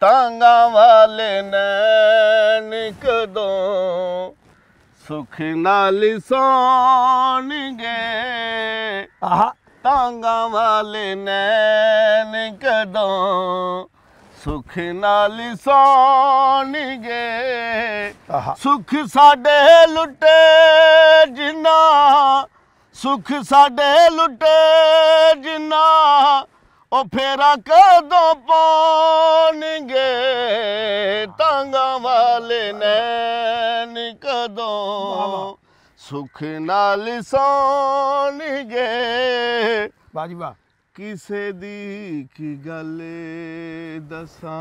ਤਾਂਗਾ ਵਾਲੇ ਨੈਣ ਕਦੋਂ ਸੁਖ ਨਾਲ ਸੌਣਗੇ ਆਹ ਤਾਂਗਾ ਵਾਲੇ ਨੈਣ ਕਦੋਂ ਸੁਖ ਨਾਲ ਸੌਣਗੇ ਸੁਖ ਸਾਡੇ ਲੁੱਟੇ ਜਿਨਾ ਸੁਖ ਸਾਡੇ ਲੁੱਟੇ ਜਿਨਾ ਉਹ ਫੇਰਾ ਕਦੋਂ ਪਾਉਣਗੇ ਤਾਂਗਾ ਵਾਲੇ ਨੈਣ ਕਦੋਂ ਸੁਖ ਨਾਲ ਸੌਣਗੇ ਬਾਜੀ ਵਾਹ ਕਿਸੇ ਦੀ ਕੀ ਗੱਲ ਦਸਾਂ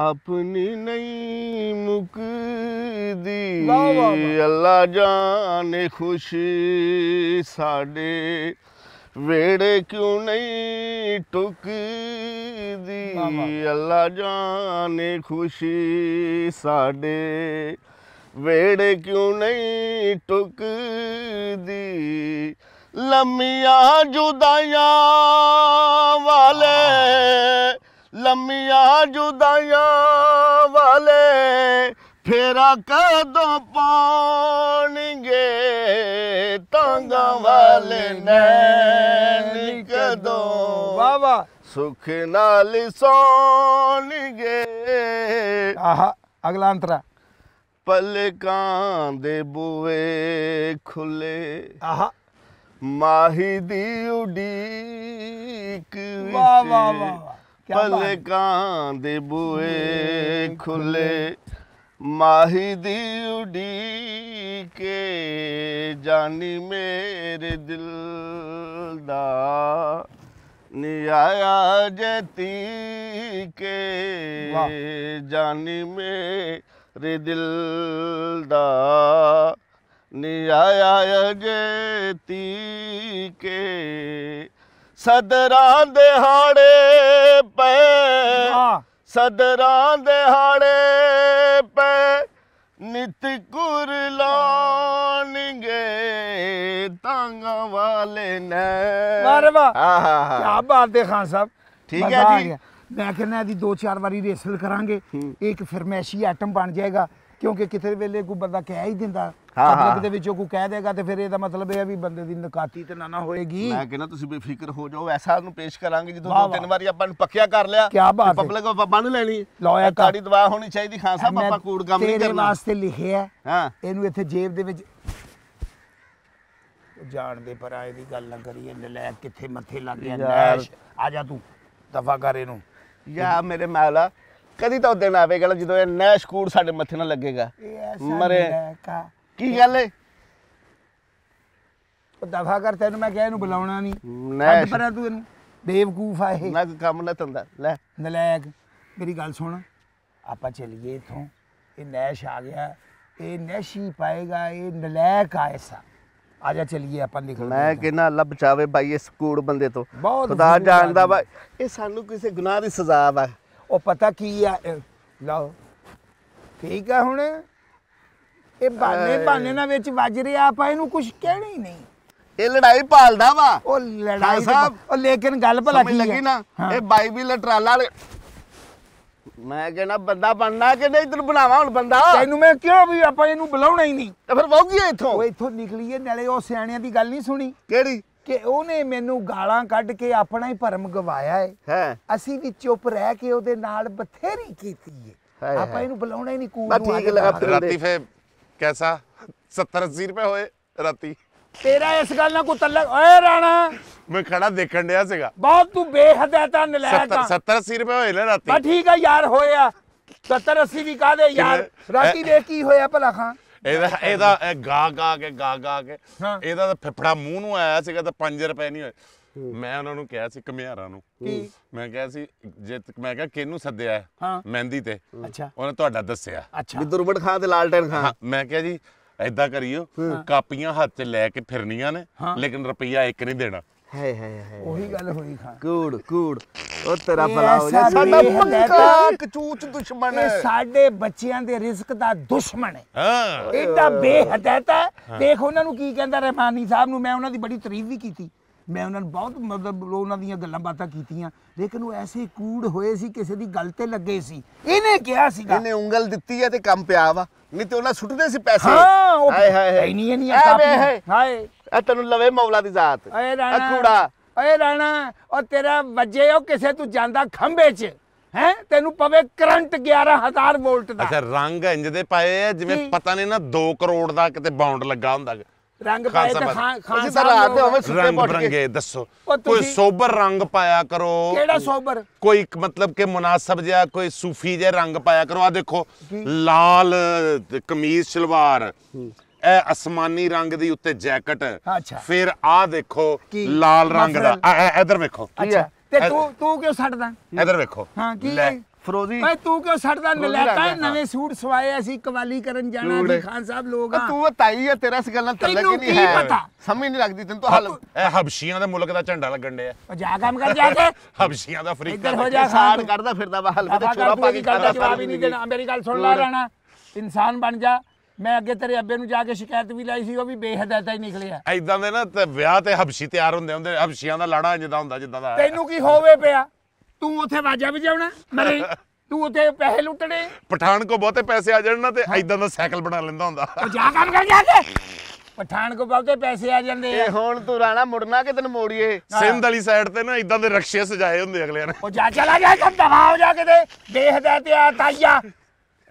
अपनी नहीं मुकदी अल्लाह जाने खुशी साडे ਵੇੜੇ ਕਿਉਂ ਨਹੀਂ ਟੁਕਦੀ ਅੱਲਾ ਜਾਣੇ ਖੁਸ਼ੀ ਸਾਡੇ ਵੇੜੇ ਕਿਉਂ ਨਹੀਂ ਟੁਕਦੀ ਲੰਮੀਆਂ ਜੁਦਾਈਆਂ ਵਾਲੇ ਲੰਮੀਆਂ ਜੁਦਾਈਆਂ ਵਾਲੇ ਫੇਰਾ ਕਦੋਂ ਪਾਉਣਗੇ ਤਾਂਗਾ ਵਾਲੇ ਨੈਣ ਕਦੋਂ ਵਾਵਾ ਸੁਖ ਨਾਲ ਸੌਣਗੇ ਆਹਾ ਅਗਲਾ ਅੰਤਰਾ ਪਲਕਾਂ ਦੇ ਬੂਏ ਖੁੱਲੇ ਆਹਾ ਮਾਹੀ ਦੀ ਉਡੀਕ ਵਾ ਵਾ ਵਾ ਪਲਕਾਂ ਦੇ ਬੂਏ ਖੁੱਲੇ ਮਾਹੀ ਦੀ ਉਡੀਕੇ ਜਾਨੀ ਮੇਰੇ ਦਿਲ ਦਾ ਨਿਆਇਆ ਜਤੀ ਕੇ ਜਾਨੀ ਮੇਰੇ ਦਿਲ ਦਾ ਨਿਆਇਆ ਜਤੀ ਕੇ ਸਦਰਾਂ ਦੇ ਹਾੜੇ ਪੈ ਸਦਰਾਂ ਦੇ ਹਾੜੇ ਨਿਤ ਗੁਰ ਲਾਣਗੇ ਤਾਂਗਾ ਵਾਲੇ ਨੇ ਵਾਹ ਵਾਹ ਆਹ ਕੀ ਬਾਤ ਹੈ ਖਾਨ ਸਾਹਿਬ ਠੀਕ ਹੈ ਜੀ ਮੈਂ ਕਹਿੰਦਾ ਦੀ ਦੋ ਚਾਰ ਵਾਰੀ ਰੇਸਲ ਕਰਾਂਗੇ ਇੱਕ ਫਰਮੈਸ਼ੀ ਆਈਟਮ ਬਣ ਜਾਏਗਾ ਕਿਉਂਕਿ ਕਿਸੇ ਵੇਲੇ ਕੋਈ ਬੰਦਾ ਕਹਿ ਹੀ ਦਿੰਦਾ ਪਬਲਿਕ ਦੇ ਵਿੱਚੋਂ ਕੋਈ ਕਹਿ ਦੇਗਾ ਤੇ ਫਿਰ ਇਹਦਾ ਮਤਲਬ ਇਹ ਆ ਵੀ ਬੰਦੇ ਦੀ ਨਕਾਤੀ ਤੇ ਨਾ ਨਾ ਹੋਏਗੀ ਮੈਂ ਕਹਿੰਦਾ ਤੁਸੀਂ ਬੇਫਿਕਰ ਹੋ ਜਾਓ ਐਸਾ ਨੂੰ ਪੇਸ਼ ਕਰਾਂਗੇ ਜਦੋਂ ਦੋ ਤਿੰਨ ਵਾਰੀ ਆਪਾਂ ਨੂੰ ਪੱਕਿਆ ਕਰ ਲਿਆ ਕੀ ਬਾਤ ਪਬਲਿਕ ਬੰਨ ਲੈਣੀ ਲੋਇਆ ਕਾੜੀ ਦਵਾ ਹੋਣੀ ਚਾਹੀਦੀ ਖਾਨ ਸਾਹਿਬ ਆਪਾਂ ਕੂੜ ਕੰਮ ਨਹੀਂ ਕਰਨਾ ਤੇਰੇ ਵਾਸਤੇ ਲਿਖਿਆ ਹਾਂ ਇਹਨੂੰ ਇੱਥੇ ਜੇਬ ਦੇ ਵਿੱਚ ਜਾਣਦੇ ਪਰ ਆਏ ਦੀ ਗੱਲ ਨਾ ਕਰੀਏ ਲੈ ਕਿੱਥੇ ਮੱਥੇ ਲੱਗ ਨੈਸ਼ ਆ ਜਾ ਤੂੰ ਦਫਾ ਕਰ ਇਹਨੂੰ ਯਾ ਮੇਰੇ ਮਾਲਾ ਕਦੀ ਤਾਂ ਦਿਨ ਆਵੇਗਾ ਜਦੋਂ ਇਹ ਨੈਸ਼ਕੂੜ ਸਾਡੇ ਮੱਥੇ ਨਾਲ ਲੱਗੇਗਾ ਮਰੇ ਕੀ ਗੱਲ ਏ ਉਹ ਦਫਾ ਕਰ ਤੈਨੂੰ ਮੈਂ ਕਿਹਾ ਇਹਨੂੰ ਬੁਲਾਉਣਾ ਨਹੀਂ ਨੈਸ਼ ਪਰ ਤੂੰ ਇਹਨੂੰ ਬੇਵਕੂਫ ਆ ਇਹ ਨਾ ਕੰਮ ਨਾ ਤੰਦਾ ਲੈ ਨਲਾਇਕ ਮੇਰੀ ਗੱਲ ਸੁਣ ਆਪਾਂ ਚੱਲੀਏ ਇਥੋਂ ਇਹ ਨੈਸ਼ ਆ ਗਿਆ ਇਹ ਨੈਸ਼ੀ ਪਾਏਗਾ ਇਹ ਨਲਾਇਕ ਆ ਐਸਾ ਆ ਜਾ ਚਲੀਏ ਆਪਾਂ ਨਿਕਲ ਮੈਂ ਕਹਿੰਦਾ ਅੱਲਾ ਬਚਾਵੇ ਬਾਈ ਇਸ ਕੂੜ ਬੰਦੇ ਤੋਂ ਖੁਦਾ ਜਾਣਦਾ ਵਾ ਇਹ ਸਾਨੂੰ ਕਿਸੇ ਗੁਨਾਹ ਦੀ ਸਜ਼ਾ ਵਾ ਉਹ ਪਤਾ ਕੀ ਆ ਲਓ ਠੀਕ ਆ ਹੁਣ ਇਹ ਬਾਨੇ ਬਾਨੇ ਨਾਲ ਵਿੱਚ ਵੱਜ ਰਿਹਾ ਆਪਾਂ ਇਹਨੂੰ ਕੁਝ ਕਹਿਣਾ ਹੀ ਨਹੀਂ ਇਹ ਲੜਾਈ ਪਾਲਦਾ ਵਾ ਉਹ ਲੜਾਈ ਸਾਹਿਬ ਉਹ ਲੇਕਿਨ ਗੱਲ ਭਲਾ ਕੀ ਲੱਗੀ ਨਾ ਇਹ ਬਾਈ ਵੀ ਲਟਰਾਲਾ ਮੈਂ ਕਹਿੰਦਾ ਬੰਦਾ ਬਣਨਾ ਕਿ ਨਹੀਂ ਤੈਨੂੰ ਬਣਾਵਾ ਹੁਣ ਬੰਦਾ ਤੈਨੂੰ ਮੈਂ ਕਿਉਂ ਵੀ ਆਪਾਂ ਇਹਨੂੰ ਬੁਲਾਉਣਾ ਹੀ ਨਹੀਂ ਤੇ ਫਿਰ ਗਿਆ ਇੱਥੋਂ ਉਹ ਇੱਥੋਂ ਨਿਕਲੀਏ ਨਾਲੇ ਉਹ ਸਿਆਣਿਆਂ ਦੀ ਗੱਲ ਨਹੀਂ ਸੁਣੀ ਕਿਹੜੀ ਕਿ ਉਹਨੇ ਮੈਨੂੰ ਗਾਲਾਂ ਕੱਢ ਕੇ ਆਪਣਾ ਹੀ ਭਰਮ ਗਵਾਇਆ ਹੈ ਅਸੀਂ ਵੀ ਚੁੱਪ ਰਹਿ ਕੇ ਉਹਦੇ ਨਾਲ ਬਥੇਰੀ ਕੀਤੀ ਹੈ ਆਪਾਂ ਇਹਨੂੰ ਬੁਲਾਉਣਾ ਹੀ ਨਹੀਂ ਕੂਲ ਨੂੰ ਠੀਕ ਲਗਾ ਰਾਤੀ ਫੇ ਕੈਸਾ 70 80 ਰੁਪਏ ਹੋਏ ਰਾਤੀ ਤੇਰਾ ਇਸ ਗੱਲ ਨਾਲ ਕੋਈ ਤਲਕ ਓਏ ਰਾਣਾ ਮੈਂ ਖੜਾ ਦੇਖਣ ਡਿਆ ਸੀਗਾ ਬਹੁਤ ਤੂੰ ਬੇਹਦਾਇਤਾ ਨਲਾਇਕ 70 80 ਰੁਪਏ ਹੋਏ ਨਾ ਰਾਤੀ ਬਾ ਠੀਕ ਆ ਯਾਰ ਹੋਇਆ 70 80 ਵੀ ਕਾਦੇ ਯਾਰ ਰਾਤੀ ਦੇ ਕੀ ਹੋਇਆ ਭਲਾ ਖਾਂ ਇਹਦਾ ਇਹਦਾ ਗਾ ਗਾ ਕੇ ਗਾ ਗਾ ਕੇ ਇਹਦਾ ਤਾਂ ਫਿਫੜਾ ਮੂੰਹ ਨੂੰ ਆਇਆ ਸੀਗਾ ਤਾਂ 5 ਰੁਪਏ ਨਹੀਂ ਹੋਏ ਮੈਂ ਉਹਨਾਂ ਨੂੰ ਕਿਹਾ ਸੀ ਕਮਿਆਰਾਂ ਨੂੰ ਮੈਂ ਕਿਹਾ ਸੀ ਜੇ ਮੈਂ ਕਿਹਾ ਕਿਹਨੂੰ ਸੱਦਿਆ ਹੈ ਮਹਿੰਦੀ ਤੇ ਅੱਛਾ ਉਹਨੇ ਤੁਹਾਡਾ ਦੱਸਿਆ ਵੀ ਦੁਰਬੜ ਖਾਂ ਤੇ ਲਾਲਟਨ ਖਾਂ ਮੈਂ ਕਿਹਾ ਜੀ ਐਦਾਂ ਕਰਿਓ ਕਾਪੀਆਂ ਹੱਥ 'ਚ ਲੈ ਕੇ ਫਿਰਨੀਆਂ ਨੇ ਲੇਕਿਨ ਰੁਪਈਆ ਇੱਕ ਨਹੀਂ ਦੇਣਾ ਹਾਏ ਹਾਏ ਹਾਏ ਉਹੀ ਗੱਲ ਹੋਈ ਖਾਂ ਕੂੜ ਕੂੜ ਉਹ ਤੇਰਾ ਭਲਾ ਹੋ ਜਾ ਸਾਡਾ ਪੰਕਾ ਕਚੂਚ ਦੁਸ਼ਮਣ ਹੈ ਇਹ ਸਾਡੇ ਬੱਚਿਆਂ ਦੇ ਰਿਜ਼ਕ ਦਾ ਦੁਸ਼ਮਣ ਹੈ ਹਾਂ ਇਹਦਾ ਬੇਹਦਤ ਹੈ ਦੇਖ ਉਹਨਾਂ ਨੂੰ ਕੀ ਕਹਿੰਦਾ ਰਹਿਮਾਨੀ ਸਾਹਿਬ ਨੂੰ ਮੈਂ ਉਹਨਾਂ ਦੀ ਬੜੀ ਤਾਰੀਫ ਵੀ ਕੀਤੀ ਮੈਂ ਉਹਨਾਂ ਨੂੰ ਬਹੁਤ ਮਤਲਬ ਉਹਨਾਂ ਦੀਆਂ ਗੱਲਾਂ ਬਾਤਾਂ ਕੀਤੀਆਂ ਲੇਕਿਨ ਉਹ ਐਸੇ ਕੂੜ ਹੋਏ ਸੀ ਕਿਸੇ ਦੀ ਗੱਲ ਤੇ ਲੱਗੇ ਸੀ ਇਹਨੇ ਕਿਹਾ ਸੀਗਾ ਇਹਨੇ ਉਂਗਲ ਦਿੱਤੀ ਹੈ ਤੇ ਕੰਮ ਪਿਆ ਵਾ ਨਹੀਂ ਤੇ ਉਹਨਾਂ ਸੁੱਟਦੇ ਸੀ ਪੈਸੇ ਹਾਂ ਹਾਏ ਹਾਏ ਨਹੀਂ ਨਹੀਂ ਆਪਾਂ ਹਾਏ ਇਹ ਤੈਨੂੰ ਲਵੇ ਮੌਲਾ ਦੀ ਜ਼ਾਤ ਓਏ ਰਾਣਾ ਅਖੂੜਾ ਓਏ ਰਾਣਾ ਉਹ ਤੇਰਾ ਵੱਜੇ ਉਹ ਕਿਸੇ ਤੂੰ ਜਾਂਦਾ ਖੰਬੇ 'ਚ ਹੈ ਤੈਨੂੰ ਪਵੇ ਕਰੰਟ 11000 ਵੋਲਟ ਦਾ ਅੱਛਾ ਰੰਗ ਇੰਜ ਦੇ ਪਾਏ ਆ ਜਿਵੇਂ ਪਤਾ ਨਹੀਂ ਨਾ 2 ਕਰੋੜ ਦਾ ਕਿਤੇ ਬੌਂਡ ਲੱਗਾ ਹੁੰਦਾ ਰੰਗ ਪਾਏ ਤਾਂ ਖਾਨ ਖਾਨ ਸਾਹਿਬ ਰਾਤ ਹੋਵੇ ਸੁੱਤੇ ਪੜ ਕੇ ਦੱਸੋ ਕੋਈ ਸੋਬਰ ਰੰਗ ਪਾਇਆ ਕਰੋ ਕਿਹੜਾ ਸੋਬਰ ਕੋਈ ਮਤਲਬ ਕਿ ਮناسب ਜਿਹਾ ਕੋਈ ਸੂਫੀ ਜਿਹਾ ਰੰਗ ਪਾਇਆ ਕਰੋ ਆ ਦੇਖੋ ਲਾਲ ਕਮੀਜ਼ ਸ਼ਲਵਾਰ ਇਹ ਅਸਮਾਨੀ ਰੰਗ ਦੀ ਉੱਤੇ ਜੈਕਟ ਫਿਰ ਆ ਦੇਖੋ ਲਾਲ ਰੰਗ ਦਾ ਇਧਰ ਵੇਖੋ ਅੱਛਾ ਤੇ ਤੂੰ ਤੂੰ ਕਿਉਂ ਛੱਡਦਾ ਇਧਰ ਵੇਖੋ ਹਾਂ ਕੀ ਫਰੋਜ਼ੀ ਭਾਈ ਤੂੰ ਕਿਉਂ ਛੱਡਦਾ ਨਲੈਕਾ ਨਵੇਂ ਸੂਟ ਸਵਾਏ ਅਸੀਂ ਕਵਾਲੀ ਕਰਨ ਜਾਣਾ ਸੀ ਖਾਨ ਸਾਹਿਬ ਲੋਗ ਆ ਤੂੰ ਤਾਈ ਹੈ ਤੇਰਾ ਇਸ ਗੱਲਾਂ ਹੀ ਨਹੀਂ ਹੈ ਪਤਾ ਸਮਝ ਨਹੀਂ ਲੱਗਦੀ ਤੈਨੂੰ ਤਾਂ ਹਾਲ ਇਹ ਹਬਸ਼ੀਆਂ ਦੇ ਮੁਲਕ ਦਾ ਝੰਡਾ ਲੱਗਣ ਡਿਆ ਉਹ ਜਾ ਕੰਮ ਕਰ ਜਾ ਕੇ ਹਬਸ਼ੀਆਂ ਦਾ ਅਫਰੀਕਾ ਹੋ ਜਾ ਸਾੜ ਕਰਦਾ ਫਿਰਦਾ ਵਾ ਹਲਵੇ ਤੇ ਛੋਰਾ ਪਾ ਕੇ ਕਰਦਾ ਜਵਾਬ ਹੀ ਨਹੀਂ ਦੇਣਾ ਮੇਰੀ ਗੱਲ ਸੁਣ ਲੈ ਰਾਣਾ ਇਨਸਾਨ ਬਣ ਜਾ ਮੈਂ ਅੱਗੇ ਤੇਰੇ ਅੱਬੇ ਨੂੰ ਜਾ ਕੇ ਸ਼ਿਕਾਇਤ ਵੀ ਲਾਈ ਸੀ ਉਹ ਵੀ ਬੇਹਦਾਇਤਾ ਹੀ ਨਿਕਲਿਆ ਐਦਾਂ ਦੇ ਨਾ ਤੇ ਵਿਆਹ ਤੇ ਹਬਸ਼ੀ ਤਿਆਰ ਹੁੰਦੇ ਹੁੰਦੇ ਹਬਸ਼ੀਆਂ ਦਾ ਲਾੜਾ ਜਿੱਦਾਂ ਹੁੰਦਾ ਜਿੱਦਾਂ ਦਾ ਤੈਨੂੰ ਕੀ ਹੋਵੇ ਪਿਆ ਤੂੰ ਉੱਥੇ ਵਾਜਾ ਵਜਾਉਣਾ ਮਰੇ ਤੂੰ ਉੱਥੇ ਪੈਸੇ ਲੁੱਟਣੇ ਪਠਾਨ ਕੋ ਬਹੁਤੇ ਪੈਸੇ ਆ ਜਾਣ ਨਾ ਤੇ ਐਦਾਂ ਦਾ ਸਾਈਕਲ ਬਣਾ ਲੈਂਦਾ ਹੁੰਦਾ ਉਹ ਜਾ ਕੰਮ ਕਰ ਜਾ ਕੇ ਪਠਾਨ ਕੋ ਬਹੁਤੇ ਪੈਸੇ ਆ ਜਾਂਦੇ ਆ ਇਹ ਹੁਣ ਤੂੰ ਰਾਣਾ ਮੁੜਨਾ ਕਿ ਤੈਨੂੰ ਮੋੜੀਏ ਸਿੰਧ ਵਾਲੀ ਸਾਈਡ ਤੇ ਨਾ ਐਦਾਂ ਦੇ ਰਕਸ਼ੇ ਸਜਾਏ ਹੁੰਦੇ ਅਗਲੇ ਨੇ ਉਹ ਜਾ ਚਲਾ ਜਾ ਤੂੰ ਦਵਾ ਹੋ ਜਾ ਕਿਤੇ ਦੇਖਦਾ ਤੇ ਆ ਤਾਈਆ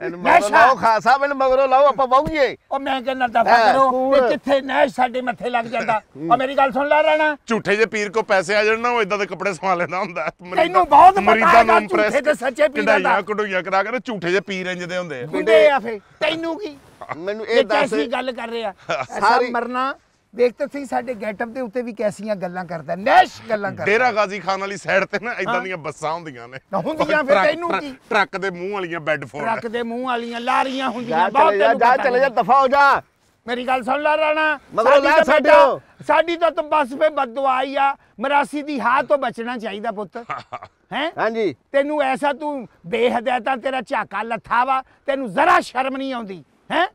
ਇਹਨੂੰ ਮਗਰੋਂ ਖਾਸਾ ਮੈਨੂੰ ਮਗਰੋਂ ਲਾਓ ਆਪਾਂ ਬਹੂਗੇ ਉਹ ਮੈਂ ਕਹਿੰਦਾ ਦਫਾ ਕਰੋ ਵੀ ਕਿੱਥੇ ਨੈਸ਼ ਸਾਡੇ ਮੱਥੇ ਲੱਗ ਜਾਂਦਾ ਉਹ ਮੇਰੀ ਗੱਲ ਸੁਣ ਲੈ ਰਹਿਣਾ ਝੂਠੇ ਜੇ ਪੀਰ ਕੋ ਪੈਸੇ ਆ ਜਾਣ ਨਾ ਉਹ ਇਦਾਂ ਦੇ ਕੱਪੜੇ ਸਵਾ ਲੈਂਦਾ ਹੁੰਦਾ ਤੈਨੂੰ ਬਹੁਤ ਪਤਾ ਨੂੰ ਇੰਪ੍ਰੈਸ ਝੂਠੇ ਤੇ ਸੱਚੇ ਪੀਰ ਦਾ ਕਿਡਾਈਆਂ ਕਢੋਈਆਂ ਕਰਾ ਕੇ ਝੂਠੇ ਜੇ ਪੀਰ ਇੰਜ ਦੇ ਹੁੰਦੇ ਆ ਆ ਫੇ ਤੈਨੂੰ ਕੀ ਮੈਨੂੰ ਇਹ ਦੱਸ ਕੀ ਗੱਲ ਕਰ ਰਿਹਾ ਆ ਸਾਰੀ ਮਰਨਾ ਦੇਖ ਤਾਂ ਸਹੀ ਸਾਡੇ ਗੈਟਅਪ ਦੇ ਉੱਤੇ ਵੀ ਕੈਸੀਆਂ ਗੱਲਾਂ ਕਰਦਾ ਨੈਸ਼ ਗੱਲਾਂ ਕਰਦਾ ਡੇਰਾ ਗਾਜ਼ੀ ਖਾਨ ਵਾਲੀ ਸਾਈਡ ਤੇ ਨਾ ਇਦਾਂ ਦੀਆਂ ਬੱਸਾਂ ਹੁੰਦੀਆਂ ਨੇ ਹੁੰਦੀਆਂ ਫਿਰ ਤੈਨੂੰ ਕੀ ਟਰੱਕ ਦੇ ਮੂੰਹ ਵਾਲੀਆਂ ਫੋਰ ਟਰੱਕ ਦੇ ਮੂੰਹ ਵਾਲੀਆਂ ਲਾਰੀਆਂ ਹੁੰਦੀਆਂ ਬਹੁਤ ਤੈਨੂੰ ਜਾ ਚਲੇ ਜਾ ਦਫਾ ਹੋ ਜਾ ਮੇਰੀ ਗੱਲ ਸੁਣ ਲੈ ਰਾਣਾ ਮਗਰੋਂ ਲੈ ਛੱਡਿਓ ਸਾਡੀ ਤਾਂ ਤੂੰ ਬੱਸ ਫੇ ਬਦਦੁਆਈ ਆ ਮਰਾਸੀ ਦੀ ਹਾਰ ਤੋਂ ਬਚਣਾ ਚਾਹੀਦਾ ਪੁੱਤ ਹੈ ਹਾਂਜੀ ਤੈਨੂੰ ਐਸਾ ਤੂੰ ਬੇਹਦਾਇਤਾ ਤੇਰਾ ਝਾਕਾ ਲੱਥਾ ਵਾ ਤੈਨੂੰ ਜ਼ਰਾ ਸ਼ਰਮ ਨਹੀਂ ਆਉਂਦੀ ਹੈ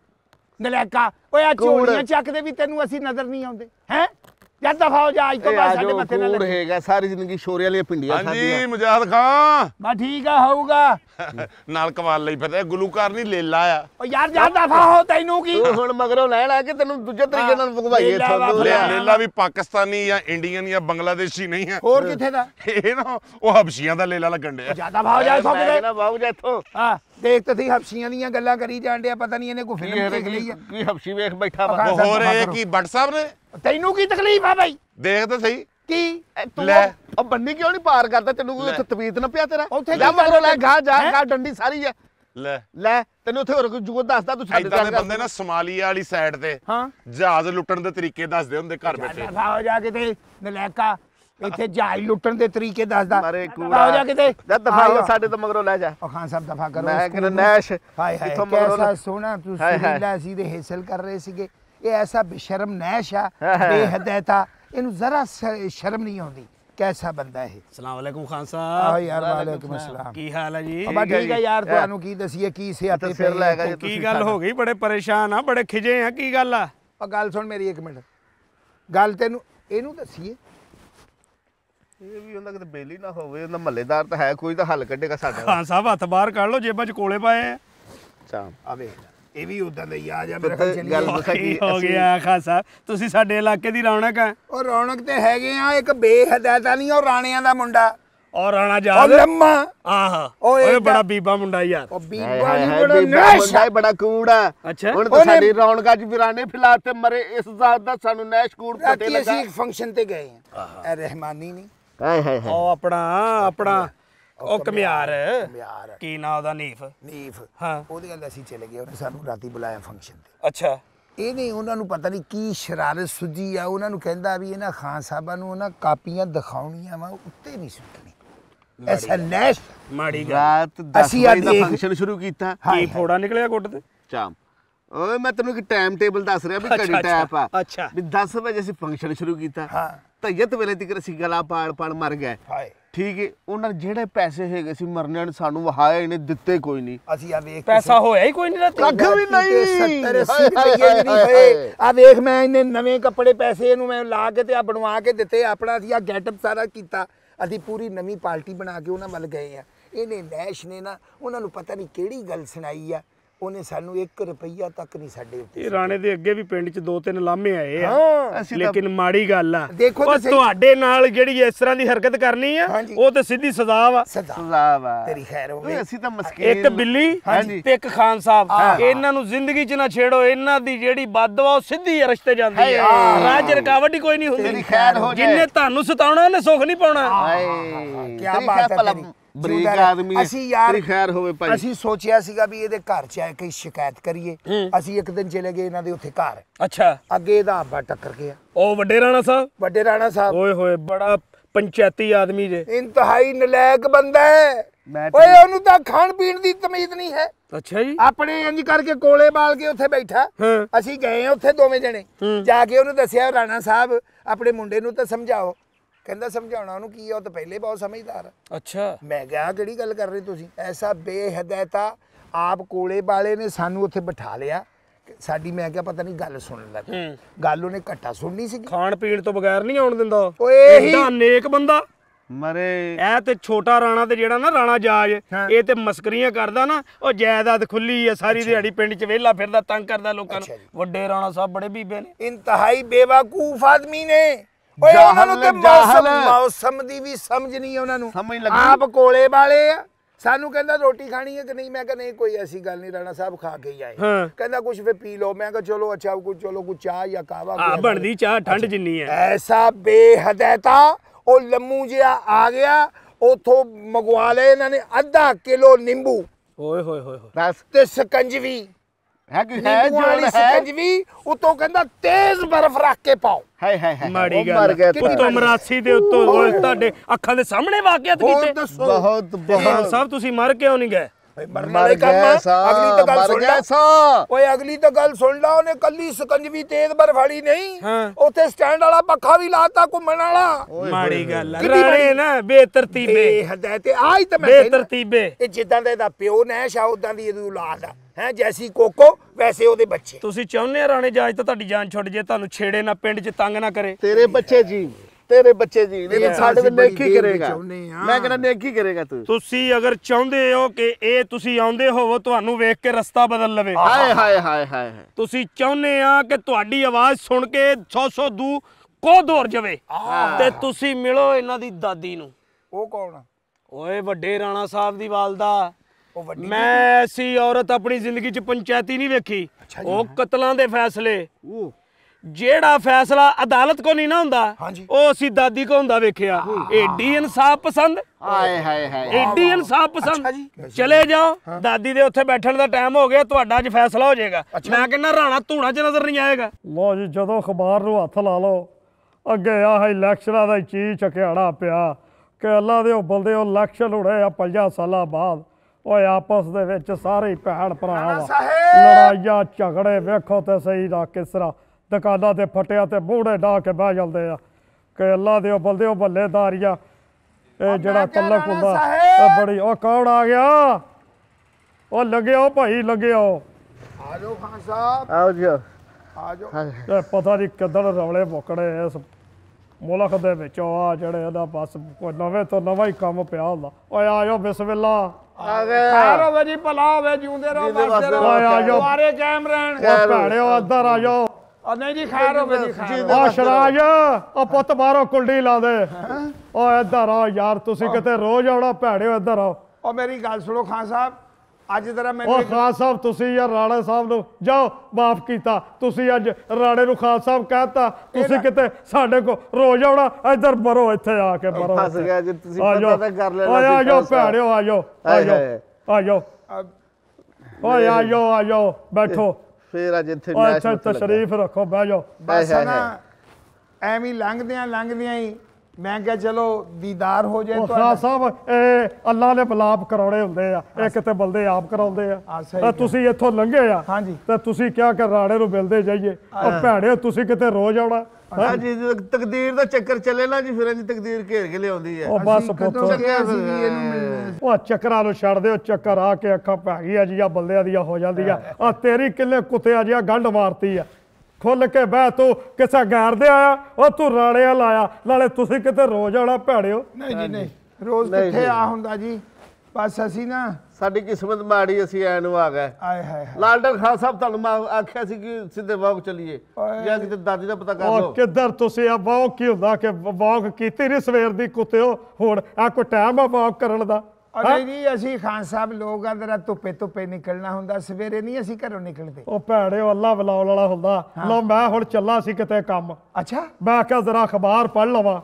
ਨਲੈਕਾ ਓਏ ਆ ਝੋਲੀਆਂ ਚੱਕਦੇ ਵੀ ਤੈਨੂੰ ਅਸੀਂ ਨਜ਼ਰ ਨਹੀਂ ਆਉਂਦੇ ਹੈ ਜਦ ਦਫਾ ਹੋ ਜਾ ਅੱਜ ਤੋਂ ਬਾਅਦ ਸਾਡੇ ਮੱਥੇ ਨਾਲ ਰਹੇਗਾ ਸਾਰੀ ਜ਼ਿੰਦਗੀ ਸ਼ੋਰੇ ਵਾਲੀਆਂ ਪਿੰਡੀਆਂ ਸਾਡੀਆਂ ਹਾਂਜੀ ਮੁਜਾਹਦ ਖਾਨ ਬਾ ਠੀਕ ਆ ਹੋਊਗਾ ਨਾਲ ਕਮਾਲ ਲਈ ਫਿਰਦਾ ਗੁਲੂਕਾਰ ਨਹੀਂ ਲੇਲਾ ਆ ਓ ਯਾਰ ਜਦ ਦਫਾ ਹੋ ਤੈਨੂੰ ਕੀ ਤੂੰ ਹੁਣ ਮਗਰੋਂ ਲੈਣ ਆ ਕੇ ਤੈਨੂੰ ਦੂਜੇ ਤਰੀਕੇ ਨਾਲ ਭਗਵਾਈਏ ਤੁਹਾਨੂੰ ਲੇਲਾ ਵੀ ਪਾਕਿਸਤਾਨੀ ਜਾਂ ਇੰਡੀਅਨ ਜਾਂ ਬੰਗਲਾਦੇਸ਼ੀ ਨਹੀਂ ਆ ਹੋਰ ਕਿੱਥੇ ਦਾ ਇਹ ਨਾ ਉਹ ਹਬਸ਼ੀਆਂ ਦਾ ਲੇਲਾ ਲੱਗਣ ਡਿਆ ਦਫਾ ਹੋ ਜਾ ਇੱਥੋਂ ਨਾ ਬਾਹੂ ਜਾ ਇੱਥੋਂ ਹਾਂ ਦੇਖ ਤੁਸੀਂ ਹਫਸ਼ੀਆਂ ਦੀਆਂ ਗੱਲਾਂ ਕਰੀ ਜਾਣ ਡਿਆ ਪਤਾ ਨਹੀਂ ਇਹਨੇ ਕੋਈ ਫਿਲਮ ਦੇਖ ਲਈ ਆ ਕੀ ਹਫਸ਼ੀ ਵੇਖ ਬੈਠਾ ਵਾ ਹੋਰ ਇਹ ਕੀ ਬੱਟ ਸਾਹਿਬ ਨੇ ਤੈਨੂੰ ਕੀ ਤਕਲੀਫ ਆ ਬਾਈ ਦੇਖ ਤਾਂ ਸਹੀ ਕੀ ਤੂੰ ਉਹ ਬੰਨੀ ਕਿਉਂ ਨਹੀਂ ਪਾਰ ਕਰਦਾ ਤੈਨੂੰ ਕੋਈ ਉੱਥੇ ਤਵੀਤ ਨਾ ਪਿਆ ਤੇਰਾ ਉੱਥੇ ਜਾ ਲੈ ਗਾ ਜਾ ਗਾ ਡੰਡੀ ਸਾਰੀ ਆ ਲੈ ਲੈ ਤੈਨੂੰ ਉੱਥੇ ਹੋਰ ਕੋਈ ਜੁਗਤ ਦੱਸਦਾ ਤੂੰ ਛੱਡ ਦੇ ਬੰਦੇ ਨਾ ਸਮਾਲੀਆ ਵਾਲੀ ਸਾਈਡ ਤੇ ਹਾਂ ਜਹਾਜ਼ ਲੁੱਟਣ ਦੇ ਤਰੀਕੇ ਦੱਸਦੇ ਹੁੰਦੇ ਘਰ ਬੈਠੇ ਜਾ ਜਾ ਤੇ ਨਲੈਕਾ ਇੱਥੇ ਜਾਇ ਲੁੱਟਣ ਦੇ ਤਰੀਕੇ ਦੱਸਦਾ ਮਾਰੇ ਕੂੜਾ ਜਾ ਕਿਤੇ ਜਾ ਦਫਾ ਹੋ ਸਾਡੇ ਤੋਂ ਮਗਰੋਂ ਲੈ ਜਾ ਉਹ ਖਾਨ ਸਾਹਿਬ ਦਫਾ ਕਰੋ ਮੈਂ ਕਿਨ ਨੈਸ਼ ਹਾਏ ਹਾਏ ਲੈ ਸੋਹਣਾ ਤੁਸੀਂ ਲੀਲਾ ਸੀ ਦੇ ਹਿਸਲ ਕਰ ਰਹੇ ਸੀਗੇ ਇਹ ਐਸਾ ਬੇਸ਼ਰਮ ਨੈਸ਼ ਆ ਬੇਹਦਾਇਤਾ ਇਹਨੂੰ ਜ਼ਰਾ ਸ਼ਰਮ ਨਹੀਂ ਆਉਂਦੀ ਕੈਸਾ ਬੰਦਾ ਇਹ ਸਲਾਮ ਅਲੈਕੁਮ ਖਾਨ ਸਾਹਿਬ ਆ ਯਾਰ ਵਾਲੇਕੁਮ ਅਸਲਾਮ ਕੀ ਹਾਲ ਹੈ ਜੀ ਬਾ ਠੀਕ ਹੈ ਯਾਰ ਤੁਹਾਨੂੰ ਕੀ ਦਸੀਏ ਕੀ ਤੇ ਫਿਰ ਲੈਗਾ ਤੁਸੀਂ ਕੀ ਗੱਲ ਹੋ ਗਈ ਬੜੇ ਪਰੇਸ਼ਾਨ ਆ ਬੜੇ ਖਿਜੇ ਆ ਕੀ ਗੱਲ ਆ ਆ ਗੱਲ ਸੁਣ ਮੇਰੀ 1 ਮਿੰਟ ਗੱਲ ਤੈਨੂੰ ਇਹਨੂੰ ਦਸੀਏ ਇਹ ਵੀ ਹੁੰਦਾ ਕਿਤੇ ਬੇਲੀ ਨਾ ਹੋਵੇ ਉਹਦਾ ਮਹੱਲੇਦਾਰ ਤਾਂ ਹੈ ਕੋਈ ਤਾਂ ਹੱਲ ਕੱਢੇਗਾ ਸਾਡਾ ਹਾਂ ਸਾਹਿਬ ਹੱਥ ਬਾਹਰ ਕੱਢ ਲਓ ਜੇਬਾਂ 'ਚ ਕੋਲੇ ਪਾਏ ਆ ਅੱਛਾ ਆ ਵੇਖ ਇਹ ਵੀ ਉਦਾਂ ਦਾ ਹੀ ਆ ਜਾ ਮੇਰੇ ਕੋਲ ਗੱਲ ਦੱਸਾਂ ਕੀ ਹੋ ਗਿਆ ਖਾਸਾ ਸਾਹਿਬ ਤੁਸੀਂ ਸਾਡੇ ਇਲਾਕੇ ਦੀ ਰੌਣਕ ਆ ਉਹ ਰੌਣਕ ਤੇ ਹੈਗੇ ਆ ਇੱਕ ਬੇਹਦਾਇਤਾ ਨਹੀਂ ਉਹ ਰਾਣਿਆਂ ਦਾ ਮੁੰਡਾ ਔਰ ਰਾਣਾ ਉਹ ਲੰਮਾ ਆਹਾ ਓਏ ਬੜਾ ਬੀਬਾ ਮੁੰਡਾ ਯਾਰ ਉਹ ਬੀਬਾ ਨਹੀਂ ਬੜਾ ਬੀਬਾ ਨਸ਼ਾ ਬੜਾ ਕੂੜਾ ਅੱਛਾ। ਹੁਣ ਤਾਂ ਸਾਡੀ ਰੌਣਕਾਂ 'ਚ ਵਿਰਾਨੇ ਫਿਲਾ ਤੇ ਮਰੇ ਇਸ ਜ਼ਾਤ ਦਾ ਸਾਨੂੰ ਨੈਸ਼ ਕੂੜ ਪਟੇ ਲੱਗਾ ਅਸੀਂ ਇੱਕ ਫੰਕਸ਼ਨ ਤੇ ਗਏ ਆ ਇਹ ਰਹਿਮਾਨੀ ਨਹੀਂ ਹਾਏ ਹਾਏ ਹਾਏ ਉਹ ਆਪਣਾ ਆਪਣਾ ਉਹ ਕਮਿਆਰ ਕਮਿਆਰ ਕੀ ਨਾਮ ਉਹਦਾ ਨੀਫ ਨੀਫ ਹਾਂ ਉਹਦੇ ਨਾਲ ਅਸੀਂ ਚਲੇ ਗਏ ਉਹਨੇ ਸਾਨੂੰ ਰਾਤੀ ਬੁਲਾਇਆ ਫੰਕਸ਼ਨ ਤੇ ਅੱਛਾ ਇਹ ਨਹੀਂ ਉਹਨਾਂ ਨੂੰ ਪਤਾ ਨਹੀਂ ਕੀ ਸ਼ਰਾਰਤ ਸੁਝੀ ਆ ਉਹਨਾਂ ਨੂੰ ਕਹਿੰਦਾ ਵੀ ਇਹਨਾਂ ਖਾਨ ਸਾਹਿਬਾਂ ਨੂੰ ਉਹਨਾਂ ਕਾਪੀਆਂ ਦਿਖਾਉਣੀਆਂ ਵਾ ਉੱਤੇ ਨਹੀਂ ਸੁੱਟਣੀ ਐਸਾ ਨੈਸ਼ ਮਾੜੀ ਰਾਤ 10 ਵਜੇ ਦਾ ਫੰਕਸ਼ਨ ਸ਼ੁਰੂ ਕੀਤਾ ਕੀ ਫੋੜਾ ਨਿਕਲਿਆ ਗੁੱਟ ਤੇ ਚਾਮ ਓਏ ਮੈਂ ਤੈਨੂੰ ਇੱਕ ਟਾਈਮ ਟੇਬਲ ਦੱਸ ਰਿਹਾ ਵੀ ਘੜੀ ਟਾਈਪ ਆ ਵੀ 10 ਵਜੇ ਅਸੀਂ ਫੰਕਸ਼ਨ ਸ਼ੁਰੂ ਕੀਤਾ ਹਾਂ ਤਈਅਤ ਵੇਲੇ ਤੱਕ ਅਸੀਂ ਗਲਾ ਪਾੜ ਪਾੜ ਮਰ ਗਏ ਹਾਏ ਠੀਕ ਹੈ ਉਹਨਾਂ ਜਿਹੜੇ ਪੈਸੇ ਹੈਗੇ ਸੀ ਮਰਨਿਆਂ ਨੇ ਸਾਨੂੰ ਵਹਾਏ ਨੇ ਦਿੱਤੇ ਕੋਈ ਨਹੀਂ ਅਸੀਂ ਆ ਵੇਖ ਪੈਸਾ ਹੋਇਆ ਹੀ ਕੋਈ ਨਹੀਂ ਰਾਤੀ ਲੱਖ ਵੀ ਨਹੀਂ 70 80 ਰੁਪਏ ਨਹੀਂ ਹੋਏ ਆ ਵੇਖ ਮੈਂ ਇਹਨੇ ਨਵੇਂ ਕੱਪੜੇ ਪੈਸੇ ਇਹਨੂੰ ਮੈਂ ਲਾ ਕੇ ਤੇ ਆ ਬਣਵਾ ਕੇ ਦਿੱਤੇ ਆਪਣਾ ਅਸੀਂ ਆ ਗੈਟਅਪ ਸਾਰਾ ਕੀਤਾ ਅਸੀਂ ਪੂਰੀ ਨਵੀਂ ਪਾਰਟੀ ਬਣਾ ਕੇ ਉਹਨਾਂ ਮਿਲ ਗਏ ਆ ਇਹਨੇ ਨੈਸ਼ ਨੇ ਨਾ ਉਹਨਾਂ ਨੂੰ ਪਤਾ ਨਹੀਂ ਕਿਹੜੀ ਗੱਲ ਸੁਣਾਈ ਆ ਉਹਨੇ ਸਾਨੂੰ 1 ਰੁਪਈਆ ਤੱਕ ਨਹੀਂ ਸਾਡੇ ਉੱਤੇ ਇਹ ਰਾਣੇ ਦੇ ਅੱਗੇ ਵੀ ਪਿੰਡ 'ਚ ਦੋ ਤਿੰਨ ਲਾਮੇ ਆਏ ਆ ਲੇਕਿਨ ਮਾੜੀ ਗੱਲ ਆ ਦੇਖੋ ਤੁਹਾਡੇ ਨਾਲ ਜਿਹੜੀ ਇਸ ਤਰ੍ਹਾਂ ਦੀ ਹਰਕਤ ਕਰਨੀ ਆ ਉਹ ਤੇ ਸਿੱਧੀ ਸਜ਼ਾ ਵਾ ਸਜ਼ਾ ਵਾ ਤੇਰੀ ਖੈਰ ਹੋਵੇ ਅਸੀਂ ਤਾਂ ਮਸਕੀਨ ਇੱਕ ਬਿੱਲੀ ਤੇ ਇੱਕ ਖਾਨ ਸਾਹਿਬ ਇਹਨਾਂ ਨੂੰ ਜ਼ਿੰਦਗੀ 'ਚ ਨਾ ਛੇੜੋ ਇਹਨਾਂ ਦੀ ਜਿਹੜੀ ਬਦਵਾ ਉਹ ਸਿੱਧੀ ਰਸਤੇ ਜਾਂਦੀ ਆ ਰਾਜ ਰਕਾਵਟ ਹੀ ਕੋਈ ਨਹੀਂ ਹੁੰਦੀ ਤੇਰੀ ਖੈਰ ਹੋ ਜਾਏ ਜਿੰਨੇ ਤੁਹਾਨੂੰ ਸਤਾਉਣਾ ਉਹਨੇ ਸੁੱਖ ਨਹੀਂ ਪਾਉਣਾ ਹਾਏ ਕੀ ਬਾਤ ਹੈ ਤੇਰੀ ਬ੍ਰੇਕ ਆਦਮੀ ਅਸੀਂ ਯਾਰ ਖੈਰ ਹੋਵੇ ਭਾਈ ਅਸੀਂ ਸੋਚਿਆ ਸੀਗਾ ਵੀ ਇਹਦੇ ਘਰ ਚ ਆ ਕੇ ਸ਼ਿਕਾਇਤ ਕਰੀਏ ਅਸੀਂ ਇੱਕ ਦਿਨ ਚਲੇ ਗਏ ਇਹਨਾਂ ਦੇ ਉੱਥੇ ਘਰ ਅੱਛਾ ਅੱਗੇ ਇਹਦਾ ਆਪਾ ਟੱਕਰ ਗਿਆ ਉਹ ਵੱਡੇ ਰਾਣਾ ਸਾਹਿਬ ਵੱਡੇ ਰਾਣਾ ਸਾਹਿਬ ਓਏ ਹੋਏ ਬੜਾ ਪੰਚਾਇਤੀ ਆਦਮੀ ਜੇ ਇੰਤਹਾਈ ਨਲਾਇਕ ਬੰਦਾ ਹੈ ਓਏ ਉਹਨੂੰ ਤਾਂ ਖਾਣ ਪੀਣ ਦੀ ਤਮੀਜ਼ ਨਹੀਂ ਹੈ ਅੱਛਾ ਜੀ ਆਪਣੇ ਇੰਜ ਕਰਕੇ ਕੋਲੇ ਬਾਲ ਕੇ ਉੱਥੇ ਬੈਠਾ ਅਸੀਂ ਗਏ ਉੱਥੇ ਦੋਵੇਂ ਜਣੇ ਜਾ ਕੇ ਉਹਨੂੰ ਦੱਸਿਆ ਰਾਣਾ ਸਾਹਿਬ ਆਪਣੇ ਮੁੰਡੇ ਨੂੰ ਤਾਂ ਸਮਝਾਓ ਕਹਿੰਦਾ ਸਮਝਾਉਣਾ ਉਹਨੂੰ ਕੀ ਆ ਉਹ ਤਾਂ ਪਹਿਲੇ ਬਹੁਤ ਸਮਝਦਾਰ ਆ ਅੱਛਾ ਮੈਂ ਕਿਹਾ ਕਿਹੜੀ ਗੱਲ ਕਰ ਰਹੇ ਤੁਸੀਂ ਐਸਾ ਬੇਹਦਾਇਤਾ ਆਪ ਕੋਲੇ ਵਾਲੇ ਨੇ ਸਾਨੂੰ ਉੱਥੇ ਬਿਠਾ ਲਿਆ ਸਾਡੀ ਮੈਂ ਕਿਹਾ ਪਤਾ ਨਹੀਂ ਗੱਲ ਸੁਣਨ ਲੱਗ ਗੱਲ ਉਹਨੇ ਘੱਟਾ ਸੁਣਨੀ ਸੀ ਖਾਣ ਪੀਣ ਤੋਂ ਬਗੈਰ ਨਹੀਂ ਆਉਣ ਦਿੰਦਾ ਓਏ ਇਹਦਾ ਨੇਕ ਬੰਦਾ ਮਰੇ ਐ ਤੇ ਛੋਟਾ ਰਾਣਾ ਤੇ ਜਿਹੜਾ ਨਾ ਰਾਣਾ ਜਾਜ ਇਹ ਤੇ ਮਸਕਰੀਆਂ ਕਰਦਾ ਨਾ ਉਹ ਜਾਇਦਾਦ ਖੁੱਲੀ ਆ ਸਾਰੀ ਦਿਹਾੜੀ ਪਿੰਡ 'ਚ ਵਿਹਲਾ ਫਿਰਦਾ ਤੰਗ ਕਰਦਾ ਲੋਕਾਂ ਨੂੰ ਵੱਡੇ ਰਾਣਾ ਸਾਹਿਬ ਬੜੇ ਬੀਬੇ ਨੇ ਇੰਤਹਾਈ ਬੇਵਾਕੂਫ ਆਦਮੀ ਨੇ ਓਏ ਉਹਨਾਂ ਨੂੰ ਤੇ ਮੌਸਮ ਮੌਸਮ ਦੀ ਵੀ ਸਮਝ ਨਹੀਂ ਉਹਨਾਂ ਨੂੰ ਸਮਝ ਲੱਗਦੀ ਆਪ ਕੋਲੇ ਵਾਲੇ ਆ ਸਾਨੂੰ ਕਹਿੰਦਾ ਰੋਟੀ ਖਾਣੀ ਹੈ ਕਿ ਨਹੀਂ ਮੈਂ ਕਹਿੰਦਾ ਨਹੀਂ ਕੋਈ ਐਸੀ ਗੱਲ ਨਹੀਂ ਰਾਣਾ ਸਾਹਿਬ ਖਾ ਕੇ ਹੀ ਆਏ ਕਹਿੰਦਾ ਕੁਝ ਫੇ ਪੀ ਲਓ ਮੈਂ ਕਹਿੰਦਾ ਚਲੋ ਅੱਛਾ ਕੁਝ ਚਲੋ ਕੁ ਚਾਹ ਜਾਂ ਕਾਵਾ ਆ ਬਣਦੀ ਚਾਹ ਠੰਡ ਜਿੰਨੀ ਹੈ ਐਸਾ ਬੇਹਦੈਤਾ ਉਹ ਲੰਮੂ ਜਿਹਾ ਆ ਗਿਆ ਉਥੋਂ ਮੰਗਵਾ ਲਏ ਇਹਨਾਂ ਨੇ ਅੱਧਾ ਕਿਲੋ ਨਿੰਬੂ ਓਏ ਹੋਏ ਹੋਏ ਬਸ ਤੇ ਸਕੰਜਵੀ ਹੈ ਕਿ ਹੈ ਜੋੜ ਹੈ ਵੀ ਉਤੋਂ ਕਹਿੰਦਾ ਤੇਜ਼ ਬਰਫ਼ ਰੱਖ ਕੇ ਪਾਓ ਹਾਏ ਹਾਏ ਹਾਏ ਮਾੜੀ ਗੱਲ ਉਤੋਂ ਮਰਾਸੀ ਦੇ ਉੱਤੋਂ ਤੁਹਾਡੇ ਅੱਖਾਂ ਦੇ ਸਾਹਮਣੇ ਵਾਕਿਆਤ ਕੀਤੇ ਬਹੁਤ ਬਹੁਤ ਸਾਹਿਬ ਤੁਸੀਂ ਮਰ ਕਿਉਂ ਨਹੀਂ ਗਏ ਮਰ ਗਿਆ ਸਾ ਅਗਲੀ ਤਾਂ ਗੱਲ ਸੁਣ ਲੈ ਸਾ ਓਏ ਅਗਲੀ ਤਾਂ ਗੱਲ ਸੁਣ ਲੈ ਉਹਨੇ ਕੱਲੀ ਸਕੰਜਵੀ ਤੇਜ਼ ਵਾਲੀ ਨਹੀਂ ਉੱਥੇ ਸਟੈਂਡ ਵਾਲਾ ਪੱਖਾ ਵੀ ਲਾਤਾ ਘੁੰਮਣ ਵਾਲਾ ਮਾੜੀ ਗੱਲ ਰਾਣੇ ਨਾ ਬੇਤਰਤੀਬੇ ਹਦਾਇਤ ਆਜ ਤਾਂ ਮੈਂ ਬੇਤਰਤੀਬੇ ਇਹ ਜਿੱਦਾਂ ਦਾ ਇਹਦਾ ਪਿਓ ਨੈਸ਼ ਆ ਉਦਾਂ ਦੀ ਇਹਦੀ ਔਲਾਦ ਆ ਹੈ ਜੈਸੀ ਕੋਕੋ ਵੈਸੇ ਉਹਦੇ ਬੱਚੇ ਤੁਸੀਂ ਚਾਹੁੰਦੇ ਆ ਰਾਣੇ ਜਾਜ ਤਾਂ ਤੁਹਾਡੀ ਜਾਨ ਛੁੱਟ ਜੇ ਤੁਹਾਨੂੰ ਛੇੜੇ ਨਾ ਪਿੰਡ 'ਚ ਤੰਗ ਨਾ ਕਰੇ ਤੇਰੇ ਬੱਚੇ ਜੀ ਤੇਰੇ ਬੱਚੇ ਜੀ ਇਹ ਸਾਡੇ ਵਿੱਚ ਨੇਕੀ ਕਰੇਗਾ ਮੈਂ ਕਹਿੰਦਾ ਨੇਕੀ ਕਰੇਗਾ ਤੂੰ ਤੁਸੀਂ ਅਗਰ ਚਾਹੁੰਦੇ ਹੋ ਕਿ ਇਹ ਤੁਸੀਂ ਆਉਂਦੇ ਹੋਵੋ ਤੁਹਾਨੂੰ ਵੇਖ ਕੇ ਰਸਤਾ ਬਦਲ ਲਵੇ ਹਾਏ ਹਾਏ ਹਾਏ ਹਾਏ ਤੁਸੀਂ ਚਾਹੁੰਦੇ ਆ ਕਿ ਤੁਹਾਡੀ ਆਵਾਜ਼ ਸੁਣ ਕੇ 600 ਦੂ ਕੋ ਦੌਰ ਜਵੇ ਤੇ ਤੁਸੀਂ ਮਿਲੋ ਇਹਨਾਂ ਦੀ ਦਾਦੀ ਨੂੰ ਉਹ ਕੌਣ ਓਏ ਵੱਡੇ ਰਾਣਾ ਸਾਹਿਬ ਦੀ ਵਾਲਦਾ ਉਹ ਵੱਡੀ ਮੈਂ ਐਸੀ ਔਰਤ ਆਪਣੀ ਜ਼ਿੰਦਗੀ 'ਚ ਪੰਚਾਇਤੀ ਨਹੀਂ ਵੇਖੀ ਉਹ ਕਤਲਾਂ ਦੇ ਫੈਸਲੇ ਜਿਹੜਾ ਫੈਸਲਾ ਅਦਾਲਤ ਕੋ ਨਹੀਂ ਨਾ ਹੁੰਦਾ ਉਹ ਅਸੀਂ ਦਾਦੀ ਕੋ ਹੁੰਦਾ ਵੇਖਿਆ ਏਡੀ ਇਨਸਾਫ ਪਸੰਦ ਹਾਏ ਹਾਏ ਹਾਏ ਏਡੀ ਇਨਸਾਫ ਪਸੰਦ ਚਲੇ ਜਾਓ ਦਾਦੀ ਦੇ ਉੱਥੇ ਬੈਠਣ ਦਾ ਟਾਈਮ ਹੋ ਗਿਆ ਤੁਹਾਡਾ ਅੱਜ ਫੈਸਲਾ ਹੋ ਜਾਏਗਾ ਮੈਂ ਕਹਿੰਦਾ ਰਾਣਾ ਧੂਣਾ 'ਚ ਨਜ਼ਰ ਨਹੀਂ ਆਏਗਾ ਲੋ ਜੀ ਜਦੋਂ ਅਖਬਾਰ ਨੂੰ ਹੱਥ ਲਾ ਲਓ ਅੱਗੇ ਆਹ ਇਲੈਕਸ਼ਨਾਂ ਦਾ ਚੀਜ਼ ਚਕਿਆੜਾ ਪਿਆ ਕਿ ਅੱਲਾ ਦੇ ਉਹ ਬਲਦੇ ਉਹ ਇਲੈਕਸ਼ਨ ਹੋੜੇ ਆ 50 ਸਾਲਾਂ ਬਾਅਦ ਓਏ ਆਪਸ ਦੇ ਵਿੱਚ ਸਾਰੇ ਭੈਣ ਭਰਾਵਾਂ ਲੜਾਈਆਂ ਝਗੜੇ ਵੇਖੋ ਤੇ ਸਹੀ ਦਾ ਕਿਸਰਾ ਦੁਕਾਨਾਂ ਤੇ ਫਟਿਆ ਤੇ ਬੂੜੇ ਢਾ ਕੇ ਬਹਿ ਜਾਂਦੇ ਆ ਕਿ ਅੱਲਾ ਦੇ ਬਲਦੇ ਉਹ ਬੱਲੇਦਾਰੀਆ ਇਹ ਜਿਹੜਾ ਤਲਕ ਹੁੰਦਾ ਇਹ ਬੜੀ ਉਹ ਕੌਣ ਆ ਗਿਆ ਉਹ ਲੱਗਿਓ ਭਾਈ ਲੱਗਿਓ ਆਜੋ ਖਾਨ ਸਾਹਿਬ ਆਜੋ ਆਜੋ ਪਤਾ ਨਹੀਂ ਕਿੱਦਣ ਰੌਲੇ ਮੁਕੜੇ ਇਸ ਮੁਲਕ ਦੇ ਵਿੱਚ ਆ ਜਿਹੜੇ ਇਹਦਾ ਬਸ ਕੋਈ ਨਵੇਂ ਤੋਂ ਨਵਾਂ ਹੀ ਕੰਮ ਪਿਆ ਹੁੰਦਾ ਓਏ ਆਇਓ ਬਿਸਮਿਲਲਾ ਆ ਗਏ ਖੈਰ ਹੋਵੇ ਜੀ ਭਲਾ ਹੋਵੇ ਜਿਉਂਦੇ ਰਹੋ ਬਸਦੇ ਰਹੋ ਆਇਓ ਦੁਆਰੇ ਕਾਇਮ ਰਹਿਣ ਓ ਅੰਦਰ ਆਜੋ ਆਇਓ ਆ ਨਹੀਂ ਜੀ ਖੈਰ ਹੋਵੇ ਜੀ ਖੈਰ ਆ ਸ਼ਰਾਜ ਆ ਪੁੱਤ ਬਾਹਰੋਂ ਕੁਲਡੀ ਲਾ ਦੇ ਓਏ ਇੱਧਰ ਆ ਯਾਰ ਤੁਸੀਂ ਕਿਤੇ ਰੋਜ਼ ਆਉਣਾ ਭੈੜਿਓ ਇੱਧਰ ਆਓ ਓ ਮੇਰੀ ਗੱਲ ਸੁਣੋ ਖਾਨ ਸਾਹਿਬ ਅੱਜ ਜਰਾ ਮੈਨੂੰ ਉਹ ਖਾਸ ਸਾਹਿਬ ਤੁਸੀਂ ਯਾਰ ਰਾਣਾ ਸਾਹਿਬ ਨੂੰ ਜਾਓ ਮਾਫ ਕੀਤਾ ਤੁਸੀਂ ਅੱਜ ਰਾਣੇ ਨੂੰ ਖਾਸ ਸਾਹਿਬ ਕਹਿਤਾ ਤੁਸੀਂ ਕਿਤੇ ਸਾਡੇ ਕੋ ਰੋਜ਼ ਆਉਣਾ ਇੱਧਰ ਮਰੋ ਇੱਥੇ ਆ ਕੇ ਮਰੋ ਫਸ ਗਿਆ ਜੀ ਤੁਸੀਂ ਪਤਾ ਤਾਂ ਕਰ ਲੈਣਾ ਸੀ ਆ ਜਾਓ ਭੈੜਿਓ ਆ ਜਾਓ ਆ ਜਾਓ ਆ ਜਾਓ ਓਏ ਆ ਜਾਓ ਆ ਜਾਓ ਬੈਠੋ ਫੇਰ ਅੱਜ ਇੱਥੇ ਮੈਚ ਅੱਛਾ ਤਸ਼ਰੀਫ ਰੱਖੋ ਬਹਿ ਜਾਓ ਬਸ ਨਾ ਐਵੇਂ ਲੰਘਦਿਆਂ ਲੰਘਦਿਆਂ ਹੀ ਮੈਂ ਕਿਹਾ ਚਲੋ ਦੀਦਾਰ ਹੋ ਜਾਏ ਤੁਹਾਡਾ ਸਾਹਿਬ ਇਹ ਅੱਲਾ ਨੇ ਬਲਾਪ ਕਰਾਉਣੇ ਹੁੰਦੇ ਆ ਇਹ ਕਿਤੇ ਬਲਦੇ ਆਪ ਕਰਾਉਂਦੇ ਆ ਤੁਸੀਂ ਇੱਥੋਂ ਲੰਘੇ ਆ ਤੇ ਤੁਸੀਂ ਕਿਹਾ ਕਿ ਰਾੜੇ ਨੂੰ ਮਿਲਦੇ ਜਾਈਏ ਉਹ ਭੈੜੇ ਤੁਸੀਂ ਕਿਤੇ ਰੋਜ਼ ਆਉਣਾ ਹਾਂਜੀ ਤਕਦੀਰ ਦਾ ਚੱਕਰ ਚੱਲੇ ਨਾ ਜੀ ਫਿਰ ਇੰਜ ਤਕਦੀਰ ਘੇਰ ਕੇ ਲਿਆਉਂਦੀ ਹੈ ਉਹ ਬਸ ਪੁੱਤੋ ਉਹ ਚੱਕਰਾਂ ਨੂੰ ਛੱਡ ਦਿਓ ਚੱਕਰ ਆ ਕੇ ਅੱਖਾਂ ਪੈ ਆ ਜੀ ਆ ਬੱਲਿਆਂ ਦੀਆਂ ਹੋ ਜਾਂਦੀ ਆ ਤੇਰੀ ਕਿੰਨੇ ਕੁੱਤਿਆਂ ਜਿਹਾ ਗੰਢ ਮਾਰਤੀ ਆ ਖੁੱਲ ਕੇ ਬਹਿ ਤੂੰ ਕਿਸੇ ਗੈਰ ਦੇ ਆਇਆ ਉਹ ਤੂੰ ਰਾਲਿਆ ਲਾਇਆ ਨਾਲੇ ਤੁਸੀਂ ਕਿਤੇ ਰੋਜ਼ ਵਾਲਾ ਭੈੜਿਓ ਨਹੀਂ ਜੀ ਨਹੀਂ ਰੋਜ਼ ਕਿੱਥੇ ਆ ਹੁੰਦਾ ਜੀ ਬਸ ਅਸੀਂ ਨਾ ਸਾਡੀ ਕਿਸਮਤ ਮਾੜੀ ਅਸੀਂ ਐ ਨੂੰ ਆ ਗਏ ਆਏ ਹਾਏ ਲਾਲਡਰ ਖਾਨ ਸਾਹਿਬ ਤੁਹਾਨੂੰ ਆਖਿਆ ਸੀ ਕਿ ਸਿੱਧੇ ਵਾਕ ਚਲੀਏ ਜਾਂ ਕਿਤੇ ਦਾਦੀ ਦਾ ਪਤਾ ਕਰ ਲਓ ਉਹ ਕਿੱਧਰ ਤੁਸੀਂ ਆ ਵਾਕ ਕੀ ਹੁੰਦਾ ਕਿ ਵਾਕ ਕੀਤੀ ਨਹੀਂ ਸਵੇਰ ਦੀ ਕੁੱਤਿਓ ਹੁਣ ਆ ਕੋਈ ਟਾਈਮ ਆ ਵਾਕ ਕਰਨ ਦਾ ਅਰੇ ਜੀ ਅਸੀਂ ਖਾਨ ਸਾਹਿਬ ਲੋਕ ਆ ਜਰਾ ਧੁੱਪੇ ਧੁੱਪੇ ਨਿਕਲਣਾ ਹੁੰਦਾ ਸਵੇਰੇ ਨਹੀਂ ਅਸੀਂ ਘਰੋਂ ਨਿਕਲਦੇ ਉਹ ਭੈੜੇ ਅੱਲਾ ਬਲਾਉਣ ਵਾਲਾ ਹੁੰਦਾ ਲੋ ਮੈਂ ਹੁਣ ਚੱਲਾ ਸੀ ਕਿਤੇ ਕੰਮ ਅੱਛਾ ਮੈਂ ਕਿਹਾ ਜ਼ਰਾ ਅਖਬਾਰ ਪੜ ਲਵਾਂ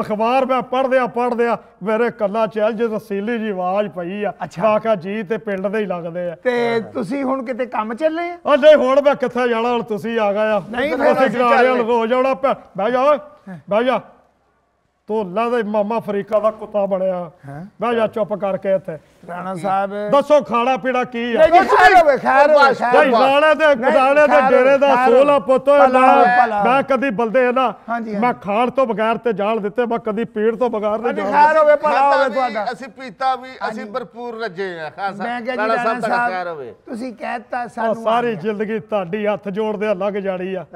ਅਖਬਾਰ ਮੈਂ ਪੜਦਿਆ ਪੜਦਿਆ ਮੇਰੇ ਕੰਨਾਂ 'ਚ ਅਲਜ ਤਸੀਲੀ ਜੀ ਆਵਾਜ਼ ਪਈ ਆ ਮੈਂ ਆਖਿਆ ਜੀ ਤੇ ਪਿੰਡ ਦੇ ਹੀ ਲੱਗਦੇ ਆ ਤੇ ਤੁਸੀਂ ਹੁਣ ਕਿਤੇ ਕੰਮ ਚੱਲੇ ਆ ਨਹੀਂ ਹੁਣ ਮੈਂ ਕਿੱਥੇ ਜਾਣਾ ਹੁਣ ਤੁਸੀਂ ਆ ਗਏ ਆ ਨਹੀਂ ਫਿਰ ਅਸੀਂ ਹੋ ਜਾਣਾ ਬਹਿ ਜਾ ਬਹਿ ਜਾ ਤੋ ਅੱਲਾ ਦਾ ਮਾਮਾ ਫਰੀਕਾ ਦਾ ਕੁੱਤਾ ਬਣਿਆ ਬਹਿ ਜਾ ਚੁੱਪ ਕਰਕੇ ਇੱਥੇ ਰਾਣਾ ਸਾਹਿਬ ਦੱਸੋ ਖਾਣਾ ਪੀਣਾ ਕੀ ਆ ਕੁਛ ਨਹੀਂ ਹੋਵੇ ਖੈਰ ਹੋਵੇ ਰਾਣਾ ਦੇ ਖਜ਼ਾਨੇ ਦੇ ਡੇਰੇ ਦਾ ਸੋਲਾ ਪੁੱਤ ਹੋਇਆ ਮੈਂ ਕਦੀ ਬਲਦੇ ਨਾ ਮੈਂ ਖਾਣ ਤੋਂ ਬਗੈਰ ਤੇ ਜਾਲ ਦਿੱਤੇ ਮੈਂ ਕਦੀ ਪੀੜ ਤੋਂ ਬਗੈਰ ਨਹੀਂ ਜਾਣਾ ਖੈਰ ਹੋਵੇ ਭਲਾ ਹੋਵੇ ਤੁਹਾਡਾ ਅਸੀਂ ਪੀਤਾ ਵੀ ਅਸੀਂ ਭਰਪੂਰ ਰੱਜੇ ਆ ਖਾਸਾ ਰਾਣਾ ਸਾਹਿਬ ਦਾ ਖੈਰ ਹੋਵੇ ਤੁਸੀਂ ਕਹਿਤਾ ਸਾਨੂੰ ਸਾਰੀ ਜ਼ਿੰਦਗੀ ਤੁਹਾਡੀ ਹੱਥ ਜੋੜਦੇ ਲੱਗ ਜਾਣੀ ਆ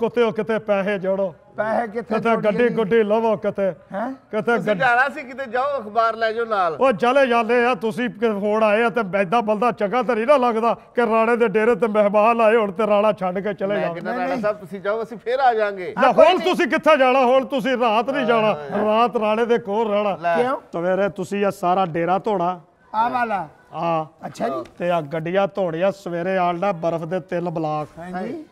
ਕੁੱਤੇ ਕਿਤੇ ਪੈਸੇ ਜੋੜੋ ਪੈਸੇ ਕਿੱਥੇ ਕਥਾ ਗੱਡੇ ਗੱਡੇ ਲਵੋ ਕਥਾ ਹੈ ਕਥਾ ਜਾਣਾ ਸੀ ਕਿਤੇ ਜਾਓ ਅਖਬਾਰ ਲੈ ਜਾਓ ਨਾਲ ਉਹ ਚਲੇ ਜਾਂਦੇ ਆ ਤੁਸੀਂ ਫੋੜ ਆਏ ਆ ਤੇ ਬੈਦਾ ਬਲਦਾ ਚੰਗਾ ਤਰੀ ਨਹੀਂ ਨਾ ਲੱਗਦਾ ਕਿ ਰਾਣੇ ਦੇ ਡੇਰੇ ਤੇ ਮਹਿਮਾਨ ਆਏ ਹੁਣ ਤੇ ਰਾਣਾ ਛੱਡ ਕੇ ਚਲੇ ਜਾਓ ਮੈਂ ਰਾਣਾ ਸਾਹਿਬ ਤੁਸੀਂ ਜਾਓ ਅਸੀਂ ਫੇਰ ਆ ਜਾਾਂਗੇ ਨਾ ਹੁਣ ਤੁਸੀਂ ਕਿੱਥੇ ਜਾਣਾ ਹੁਣ ਤੁਸੀਂ ਰਾਤ ਨਹੀਂ ਜਾਣਾ ਰਾਤ ਰਾਣੇ ਦੇ ਕੋਲ ਰਹਿਣਾ ਕਿਉਂ ਸਵੇਰੇ ਤੁਸੀਂ ਆ ਸਾਰਾ ਡੇਰਾ ਧੋਣਾ ਆ ਵਾਲਾ ਆ ਅੱਛਾ ਜੀ ਤੇ ਆ ਗੱਡੀਆਂ ਧੋਣੀਆਂ ਸਵੇਰੇ ਆਲਣਾ ਬਰਫ਼ ਦੇ ਤਿਲ ਬਲਾਕ ਹਾਂਜੀ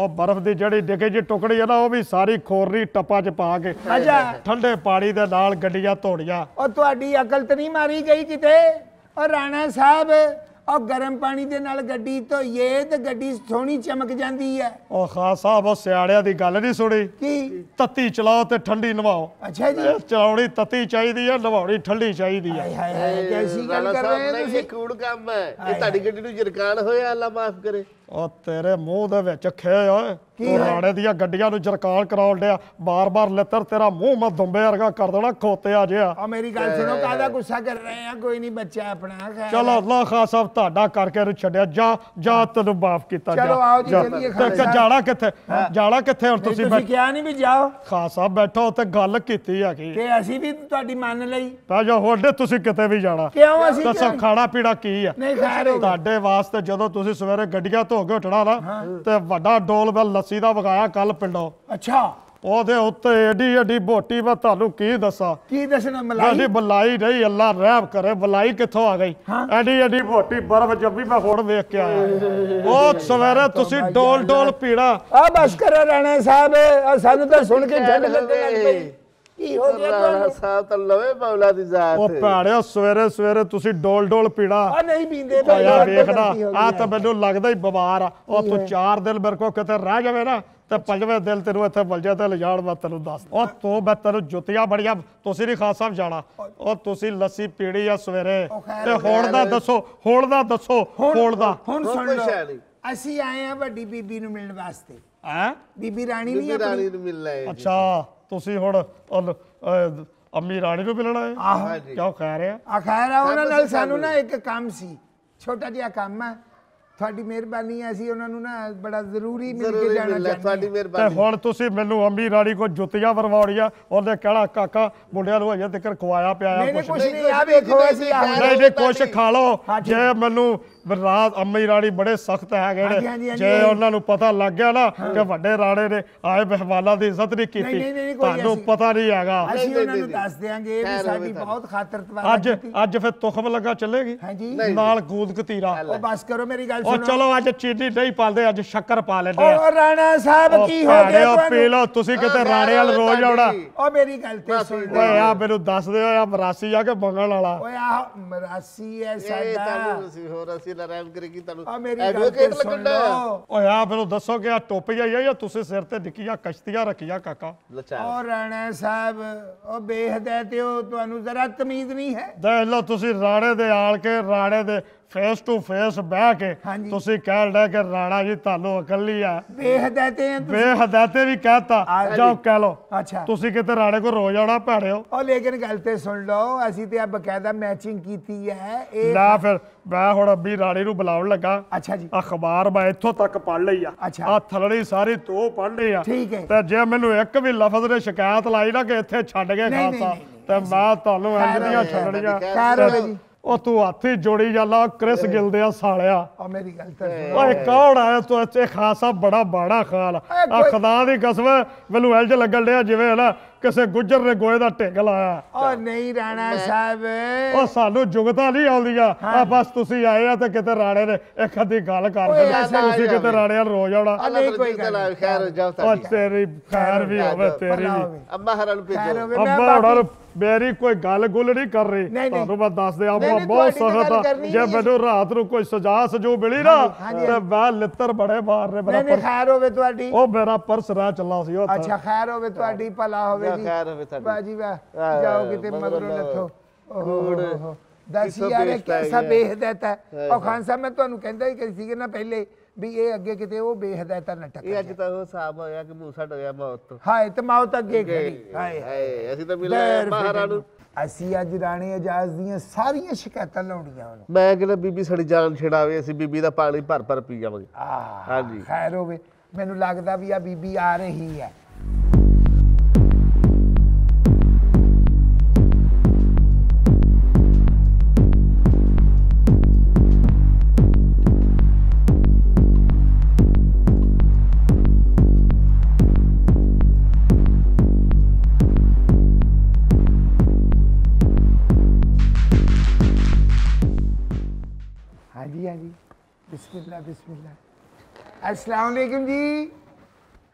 ਉਹ ਬਰਫ਼ ਦੇ ਜਿਹੜੇ ਡਿੱਗੇ ਜੇ ਟੁਕੜੇ ਆ ਨਾ ਉਹ ਵੀ ਸਾਰੀ ਖੋਰਨੀ ਟੱਪਾ 'ਚ ਪਾ ਕੇ ਅੱਛਾ ਠੰਡੇ ਪਾਣੀ ਦੇ ਨਾਲ ਗੱਡੀਆਂ ਧੋੜੀਆਂ ਉਹ ਤੁਹਾਡੀ ਅਕਲ ਤੇ ਨਹੀਂ ਮਾਰੀ ਗਈ ਕਿਤੇ ਉਹ ਰਾਣਾ ਸਾਹਿਬ ਉਹ ਗਰਮ ਪਾਣੀ ਦੇ ਨਾਲ ਗੱਡੀ ਧੋਈਏ ਤੇ ਗੱਡੀ ਸੋਹਣੀ ਚਮਕ ਜਾਂਦੀ ਹੈ ਉਹ ਖਾਸ ਸਾਹਿਬ ਉਹ ਸਿਆੜਿਆਂ ਦੀ ਗੱਲ ਨਹੀਂ ਸੁਣੀ ਕੀ ਤੱਤੀ ਚਲਾਓ ਤੇ ਠੰਡੀ ਨਵਾਓ ਅੱਛਾ ਜੀ ਚਲਾਉਣੀ ਤੱਤੀ ਚਾਹੀਦੀ ਹੈ ਨਵਾਉਣੀ ਠੰਡੀ ਚਾਹੀਦੀ ਹੈ ਹਾਏ ਹਾਏ ਕੈਸੀ ਗੱਲ ਕਰ ਰਹੇ ਹੋ ਤੁਸੀਂ ਕੂੜ ਕੰਮ ਹੈ ਇਹ ਤੁਹਾਡੀ ਗੱਡੀ ਨੂੰ ਜਰਕਾਨ ਹੋਇਆ ਅੱਲਾ ਮਾਫ ਕਰੇ ਉਹ ਤੇਰੇ ਮੂੰਹ ਦੇ ਵਿੱਚ ਖੇ ਓਏ ਕੀ ਰਾਣੇ ਦੀਆਂ ਗੱਡੀਆਂ ਨੂੰ ਜਰਕਾਲ ਕਰਾਉਣ ਡਿਆ ਬਾਰ-ਬਾਰ ਲੱਤਰ ਤੇਰਾ ਮੂੰਹ ਮੈਂ ਦੁੰਬੇ ਵਰਗਾ ਕਰ ਦੇਣਾ ਖੋਤਿਆ ਜਿਆ ਆ ਮੇਰੀ ਗੱਲ ਸੁਣੋ ਕਾਹਦਾ ਗੁੱਸਾ ਕਰ ਰਹੇ ਆ ਕੋਈ ਨਹੀਂ ਬੱਚਾ ਆਪਣਾ ਚਲੋ ਅੱਲਾ ਖਾਸ ਸਾਹਿਬ ਤੁਹਾਡਾ ਕਰਕੇ ਨੂੰ ਛੱਡਿਆ ਜਾ ਜਾ ਤੈਨੂੰ ਮਾਫ ਕੀਤਾ ਜਾ ਚਲੋ ਆਓ ਜੀ ਚੱਲੀਏ ਖਾਲਸਾ ਜਾਣਾ ਕਿੱਥੇ ਜਾਣਾ ਕਿੱਥੇ ਹੁਣ ਤੁਸੀਂ ਤੁਸੀਂ ਕਿਹਾ ਨਹੀਂ ਵੀ ਜਾਓ ਖਾਸ ਸਾਹਿਬ ਬੈਠੋ ਉੱਤੇ ਗੱਲ ਕੀਤੀ ਆ ਕੀ ਕਿ ਅਸੀਂ ਵੀ ਤੁਹਾਡੀ ਮੰਨ ਲਈ ਪਾ ਜਾ ਹੋੜੇ ਤੁਸੀਂ ਕਿਤੇ ਵੀ ਜਾਣਾ ਕਿਉਂ ਅਸੀਂ ਦੱਸੋ ਖਾਣਾ ਪੀਣਾ ਕੀ ਆ ਨਹੀਂ ਖਾਰੇ ਤੁਹਾਡੇ ਵਾਸਤੇ ਜਦੋਂ ਤੁਸੀਂ ਸਵੇਰੇ ਗੱਡੀਆਂ ਤੋਂ ਟੜਾ ਲਾ ਤੇ ਵੱਡਾ ਡੋਲ ਬੈਲ ਲੱਸੀ ਦਾ ਵਗਾਇਆ ਕੱਲ ਪਿੰਡੋਂ ਅੱਛਾ ਉਹਦੇ ਉੱਤੇ ਏਡੀ ਏਡੀ ਬੋਟੀ ਮੈਂ ਤੁਹਾਨੂੰ ਕੀ ਦੱਸਾਂ ਕੀ ਦੱਸਣਾ ਮਲਾਈ ਜਿਹੜੀ ਬਲਾਈ ਨਹੀਂ ਅੱਲਾ ਰਹਿਬ ਕਰੇ ਬਲਾਈ ਕਿੱਥੋਂ ਆ ਗਈ ਐਡੀ ਐਡੀ ਬੋਟੀ ਬਰਫ ਜੱਬੀ ਮੈਂ ਹੁਣ ਵੇਖ ਕੇ ਆਇਆ ਬਹੁਤ ਸਵੇਰੇ ਤੁਸੀਂ ਡੋਲ ਡੋਲ ਪੀੜਾ ਆ ਬਸ ਕਰੇ ਰਹਿਣਾ ਸਾਹਿਬ ਸਾਨੂੰ ਤਾਂ ਸੁਣ ਕੇ ਝੱਡ ਲੱਗ ਪਈ ਕੀ ਹੋ ਗਿਆ ਤੁਹਾਨੂੰ ਸਾਹਿਬ ਤਾਂ ਲਵੇ ਪੌਲਾ ਦੀ ਜ਼ਾਤ ਉਹ ਭਾੜਿਓ ਸਵੇਰੇ ਸਵੇਰੇ ਤੁਸੀਂ ਡੋਲ ਡੋਲ ਪੀੜਾ ਆ ਨਹੀਂ ਪੀਂਦੇ ਭਾਈ ਯਾਰ ਵੇਖਦਾ ਆ ਤਾਂ ਮੈਨੂੰ ਲੱਗਦਾ ਹੀ ਬਿਮਾਰ ਆ ਉਹ ਤੂੰ ਚਾਰ ਦਿਨ ਮੇਰੇ ਕੋ ਕਿਤੇ ਰਹਿ ਜਾਵੇ ਨਾ ਤੇ ਪੰਜਵੇਂ ਦਿਨ ਤੈਨੂੰ ਇੱਥੇ ਵਲਜਾ ਤੇ ਲਿਜਾਣ ਮੈਂ ਤੈਨੂੰ ਦੱਸ ਉਹ ਤੂੰ ਮੈਂ ਤੈਨੂੰ ਜੁੱਤੀਆਂ ਬੜੀਆਂ ਤੁਸੀਂ ਨਹੀਂ ਖਾਸ ਸਾਹਿਬ ਜਾਣਾ ਉਹ ਤੁਸੀਂ ਲੱਸੀ ਪੀੜੀ ਆ ਸਵੇਰੇ ਤੇ ਹੋਣ ਦਾ ਦੱਸੋ ਹੋਣ ਦਾ ਦੱਸੋ ਹੋਣ ਦਾ ਹੁਣ ਸੁਣ ਅਸੀਂ ਆਏ ਆ ਵੱਡੀ ਬੀਬੀ ਨੂੰ ਮਿਲਣ ਵਾਸਤੇ ਹਾਂ ਬੀਬੀ ਰਾਣੀ ਨਹੀਂ ਆਪਣੀ ਰਾਣੀ ਨੂੰ ਮਿਲਣਾ ਹੈ ਅੱਛਾ ਤੁਸੀਂ ਹੁਣ ਅੰਮੀ ਰਾਣੀ ਨੂੰ ਮਿਲਣਾ ਹੈ ਆਹੋ ਕਿਉਂ ਕਹਿ ਰਿਹਾ ਆ ਖੈਰ ਆ ਉਹਨਾਂ ਨਾਲ ਸਾਨੂੰ ਨਾ ਇੱਕ ਕੰਮ ਸੀ ਛੋਟਾ ਜਿਹਾ ਕੰਮ ਹੈ ਤੁਹਾਡੀ ਮਿਹਰਬਾਨੀ ਐ ਅਸੀਂ ਉਹਨਾਂ ਨੂੰ ਨਾ ਬੜਾ ਜ਼ਰੂਰੀ ਮਿਲ ਕੇ ਜਾਣਾ ਚਾਹੀਦਾ ਚਾਹੁੰਦੇ ਤੁਹਾਡੀ ਮਿਹਰਬਾਨੀ ਤੇ ਹੁਣ ਤੁਸੀਂ ਮੈਨੂੰ ਅੰਮੀ ਰਾਣੀ ਕੋ ਜੁੱਤੀਆਂ ਆ ਉਹਦੇ ਕਹਿਣਾ ਕਾਕਾ ਮੁੰਡਿਆਂ ਨੂੰ ਅਜੇ ਤੱਕ ਖਵਾਇਆ ਪਿਆ ਆ ਨਹੀਂ ਨਹੀਂ ਕੁਛ ਨਹੀਂ। ਆ ਵੇਖੋ ਅਸੀਂ ਆਹ- ਨਹੀਂ ਨਹੀਂ ਕੁਛ ਖਾ ਲਓ ਜੇ ਮੈਨੂੰ ਬਰਨਾਦ ਅੰਮੀ ਰਾਣੀ ਬੜੇ ਸਖਤ ਹੈਗੇ ਨੇ ਜੇ ਉਹਨਾਂ ਨੂੰ ਪਤਾ ਲੱਗ ਗਿਆ ਨਾ ਕਿ ਵੱਡੇ ਰਾਣੇ ਨੇ ਆਏ ਬਹਿਵਾਲਾ ਦੀ ਇੱਜ਼ਤ ਨਹੀਂ ਕੀਤੀ ਤੁਹਾਨੂੰ ਪਤਾ ਨਹੀਂ ਹੈਗਾ ਅਸੀਂ ਉਹਨਾਂ ਨੂੰ ਦੱਸ ਦੇਾਂਗੇ ਵੀ ਸਾਡੀ ਬਹੁਤ ਖਾਤਰਤਵਾ ਅੱਜ ਅੱਜ ਫਿਰ ਤੁਖਮ ਲੱਗਾ ਚੱਲੇਗੀ ਹਾਂਜੀ ਨਾਲ ਗੂਦ ਕਤੀਰਾ ਉਹ ਬਸ ਕਰੋ ਮੇਰੀ ਗੱਲ ਸੁਣੋ ਉਹ ਚਲੋ ਅੱਜ ਚੀਨੀ ਨਹੀਂ ਪਾਲਦੇ ਅੱਜ ਸ਼ੱਕਰ ਪਾ ਲੈਂਦੇ ਆ ਉਹ ਰਾਣਾ ਸਾਹਿਬ ਕੀ ਹੋ ਗਿਆ ਤੁਹਾਨੂੰ ਪੀ ਲਓ ਤੁਸੀਂ ਕਿਤੇ ਰਾਣੇ ਵਾਲ ਰੋਜ਼ ਆਉਣਾ ਉਹ ਮੇਰੀ ਗੱਲ ਤੇ ਸੁਣ ਲੈ ਆ ਮੈਨੂੰ ਦੱਸ ਦਿਓ ਆ ਮਰਾਸੀ ਆ ਕਿ ਬੰਗਣ ਵਾਲਾ ਓਏ ਆ ਮਰਾਸੀ ਐ ਸਾਡਾ ਇਹ ਤਾਂ ਤੁਸੀਂ ਹੋਰ ਅਸੀਂ ਪਾਸੇ ਨਾ ਰਹਿਮ ਕਰੇਗੀ ਤੁਹਾਨੂੰ ਐਡਵੋਕੇਟ ਲੱਗਣਾ ਓਏ ਆ ਫਿਰ ਦੱਸੋ ਕਿ ਆ ਟੋਪੀਆਂ ਹੀ ਆ ਜਾਂ ਤੁਸੀਂ ਸਿਰ ਤੇ ਦਿੱਕੀਆਂ ਕਸ਼ਤੀਆਂ ਰੱਖੀਆਂ ਕਾਕਾ ਔਰ ਰਾਣਾ ਸਾਹਿਬ ਉਹ ਹੈ ਤੇ ਉਹ ਤੁਹਾਨੂੰ ਜ਼ਰਾ ਤਮੀਜ਼ ਨਹੀਂ ਹੈ ਦੇਖ ਲਓ ਤੁਸੀਂ ਰਾਣੇ ਦੇ ਆਲ ਕੇ ਰਾਣੇ ਦੇ ਫੇਸ ਟੂ ਫੇਸ ਬਹਿ ਕੇ ਤੁਸੀਂ ਕਹਿ ਲੈ ਕਿ ਰਾਣਾ ਜੀ ਤੁਹਾਨੂੰ ਅਕਲ ਨਹੀਂ ਆ ਤੁਸੀਂ ਬੇਹਦਾਤੇ ਵੀ ਕਹਤਾ ਜਾਓ ਕਹਿ ਲੋ ਅੱਛਾ ਤੁਸੀਂ ਕਿਤੇ ਰਾਣੇ ਕੋ ਰੋਜ਼ ਆਉਣਾ ਭੜਿਓ ਉਹ ਲੇਕਿਨ ਗੱਲ ਤੇ ਸੁਣ ਲਓ ਅਸੀਂ ਤੇ ਆ ਬਕਾਇਦਾ ਮੈਚਿੰਗ ਕੀਤੀ ਹੈ ਇਹ ਨਾ ਫਿਰ ਮੈਂ ਹੁਣ ਅੱਬੀ ਰਾਣੀ ਨੂੰ ਬੁਲਾਉਣ ਲੱਗਾ ਅੱਛਾ ਜੀ ਅਖਬਾਰ ਮੈਂ ਇੱਥੋਂ ਤੱਕ ਪੜ ਲਈ ਆ ਆ ਥਲੜੀ ਸਾਰੀ ਤੂੰ ਪੜ ਲਈ ਆ ਠੀਕ ਹੈ ਤੇ ਜੇ ਮੈਨੂੰ ਇੱਕ ਵੀ ਲਫ਼ਜ਼ ਨੇ ਸ਼ਿਕਾਇਤ ਲਾਈ ਨਾ ਕਿ ਇੱਥੇ ਛੱਡ ਗਏ ਖਾਲਸਾ ਤੇ ਮੈਂ ਤੁਹਾਨੂੰ ਇੰਜ ਛੱਡਣੀਆਂ ਛੱਡਣੀਆਂ ਖੈਰ ਜੀ ਉਹ ਤੂੰ ਹੱਥੀ ਜੋੜੀ ਜਾਲਾ ਕ੍ਰਿਸ ਗਿਲ ਦੇ ਆ ਸਾਲਿਆ ਆ ਮੇਰੀ ਗੱਲ ਤੇ ਓਏ ਕੌਣ ਆਇਆ ਤੂੰ ਇੱਥੇ ਖਾਸਾ ਬੜਾ ਬਾੜਾ ਖਾਲ ਆ ਖੁਦਾ ਦੀ ਕਸਮ ਮੈਨੂੰ ਐਲਜ ਲੱਗਣ ਲਿਆ ਜਿਵੇਂ ਹਨਾ ਕਿਸੇ ਗੁੱਜਰ ਨੇ ਗੋਏ ਦਾ ਢਿੱਗ ਲਾਇਆ ਓ ਨਹੀਂ ਰਾਣਾ ਸਾਹਿਬ ਓ ਸਾਨੂੰ ਜੁਗਤਾ ਨਹੀਂ ਆਉਂਦੀਆਂ ਆ ਬਸ ਤੁਸੀਂ ਆਏ ਆ ਤੇ ਕਿਤੇ ਰਾਣੇ ਨੇ ਇੱਕ ਅੱਧੀ ਗੱਲ ਕਰ ਦੇਣਾ ਤੁਸੀਂ ਕਿਤੇ ਰਾਣੇ ਨਾਲ ਰੋ ਜਾਣਾ ਨਹੀਂ ਕੋਈ ਗੱਲ ਖੈਰ ਜਾਓ ਸਾਡੀ ਓ ਤੇਰੀ ਖੈਰ ਵੀ ਹੋਵੇ ਤੇਰੀ ਵੀ ਅੱਬਾ ਹਰਾਂ ਨੂੰ ਭੇਜੋ ਅੱਬਾ ਹਰਾਂ ਨੂੰ ਮੇਰੀ ਕੋਈ ਗੱਲ ਗੁੱਲ ਨਹੀਂ ਕਰ ਰਹੀ ਤੁਹਾਨੂੰ ਮੈਂ ਦੱਸ ਦੇ ਬਹੁਤ ਸਖਤ ਆ ਜੇ ਮੈਨੂੰ ਰਾਤ ਨੂੰ ਕੋਈ ਸਜ਼ਾ ਸਜੂ ਮਿਲੀ ਨਾ ਤੇ ਮੈਂ ਲਿੱਤਰ ਬੜੇ ਮਾਰ ਰੇ ਮੇਰਾ ਨਹੀਂ ਖੈਰ ਹੋਵੇ ਤੁਹਾਡੀ ਉਹ ਮੇਰਾ ਪਰਸ ਰਾਹ ਚੱਲਾ ਸੀ ਉਹ ਅੱਛਾ ਖੈਰ ਹੋਵੇ ਤੁਹਾਡੀ ਭਲਾ ਹੋਵੇ ਜੀ ਖੈਰ ਹੋਵੇ ਤੁਹਾਡੀ ਬਾਜੀ ਵਾ ਜਾਓ ਕਿਤੇ ਮਗਰੋਂ ਲੱਥੋ ਗੂੜ ਦਸ ਯਾਰ ਕਿਸਾ ਬੇਹਦਤ ਹੈ ਉਹ ਖਾਨ ਸਾਹਿਬ ਮੈਂ ਤੁਹਾਨੂੰ ਕਹਿੰਦਾ ਹੀ ਕਿ ਸੀਗੇ ਨਾ ਪਹਿਲੇ ਵੀ ਇਹ ਅੱਗੇ ਕਿਤੇ ਉਹ ਬੇਹਦਾਇਤਾਂ ਨਾ ਟੱਕਰ ਇਹ ਅੱਜ ਤਾਂ ਉਹ ਸਾਬ ਹੋਇਆ ਕਿ ਮੂਸਾ ਡਰਿਆ ਮੌਤ ਤੋਂ ਹਾਏ ਤੇ ਮੌਤ ਅੱਗੇ ਖੜੀ ਹਾਏ ਹਾਏ ਅਸੀਂ ਤਾਂ ਮਿਲੇ ਮਹਾਰਾ ਨੂੰ ਅਸੀਂ ਅੱਜ ਰਾਣੀ ਇਜਾਜ਼ ਦੀਆਂ ਸਾਰੀਆਂ ਸ਼ਿਕਾਇਤਾਂ ਲਾਉਣੀਆਂ ਉਹਨੂੰ ਮੈਂ ਕਿਹਾ ਬੀਬੀ ਸਾਡੀ ਜਾਨ ਛਿੜਾਵੇ ਅਸੀਂ ਬੀਬੀ ਦਾ ਪਾਣੀ ਭਰ ਭਰ ਪੀ ਜਾਵਾਂਗੇ ਹਾਂਜੀ ਖੈਰ ਹੋਵੇ ਮੈਨੂੰ ਲੱਗਦਾ ਵੀ ਆ ਬੀਬੀ ਆ ਰਹੀ ਹੈ बिस्मिल्लाह अस्सलाम वालेकुम जी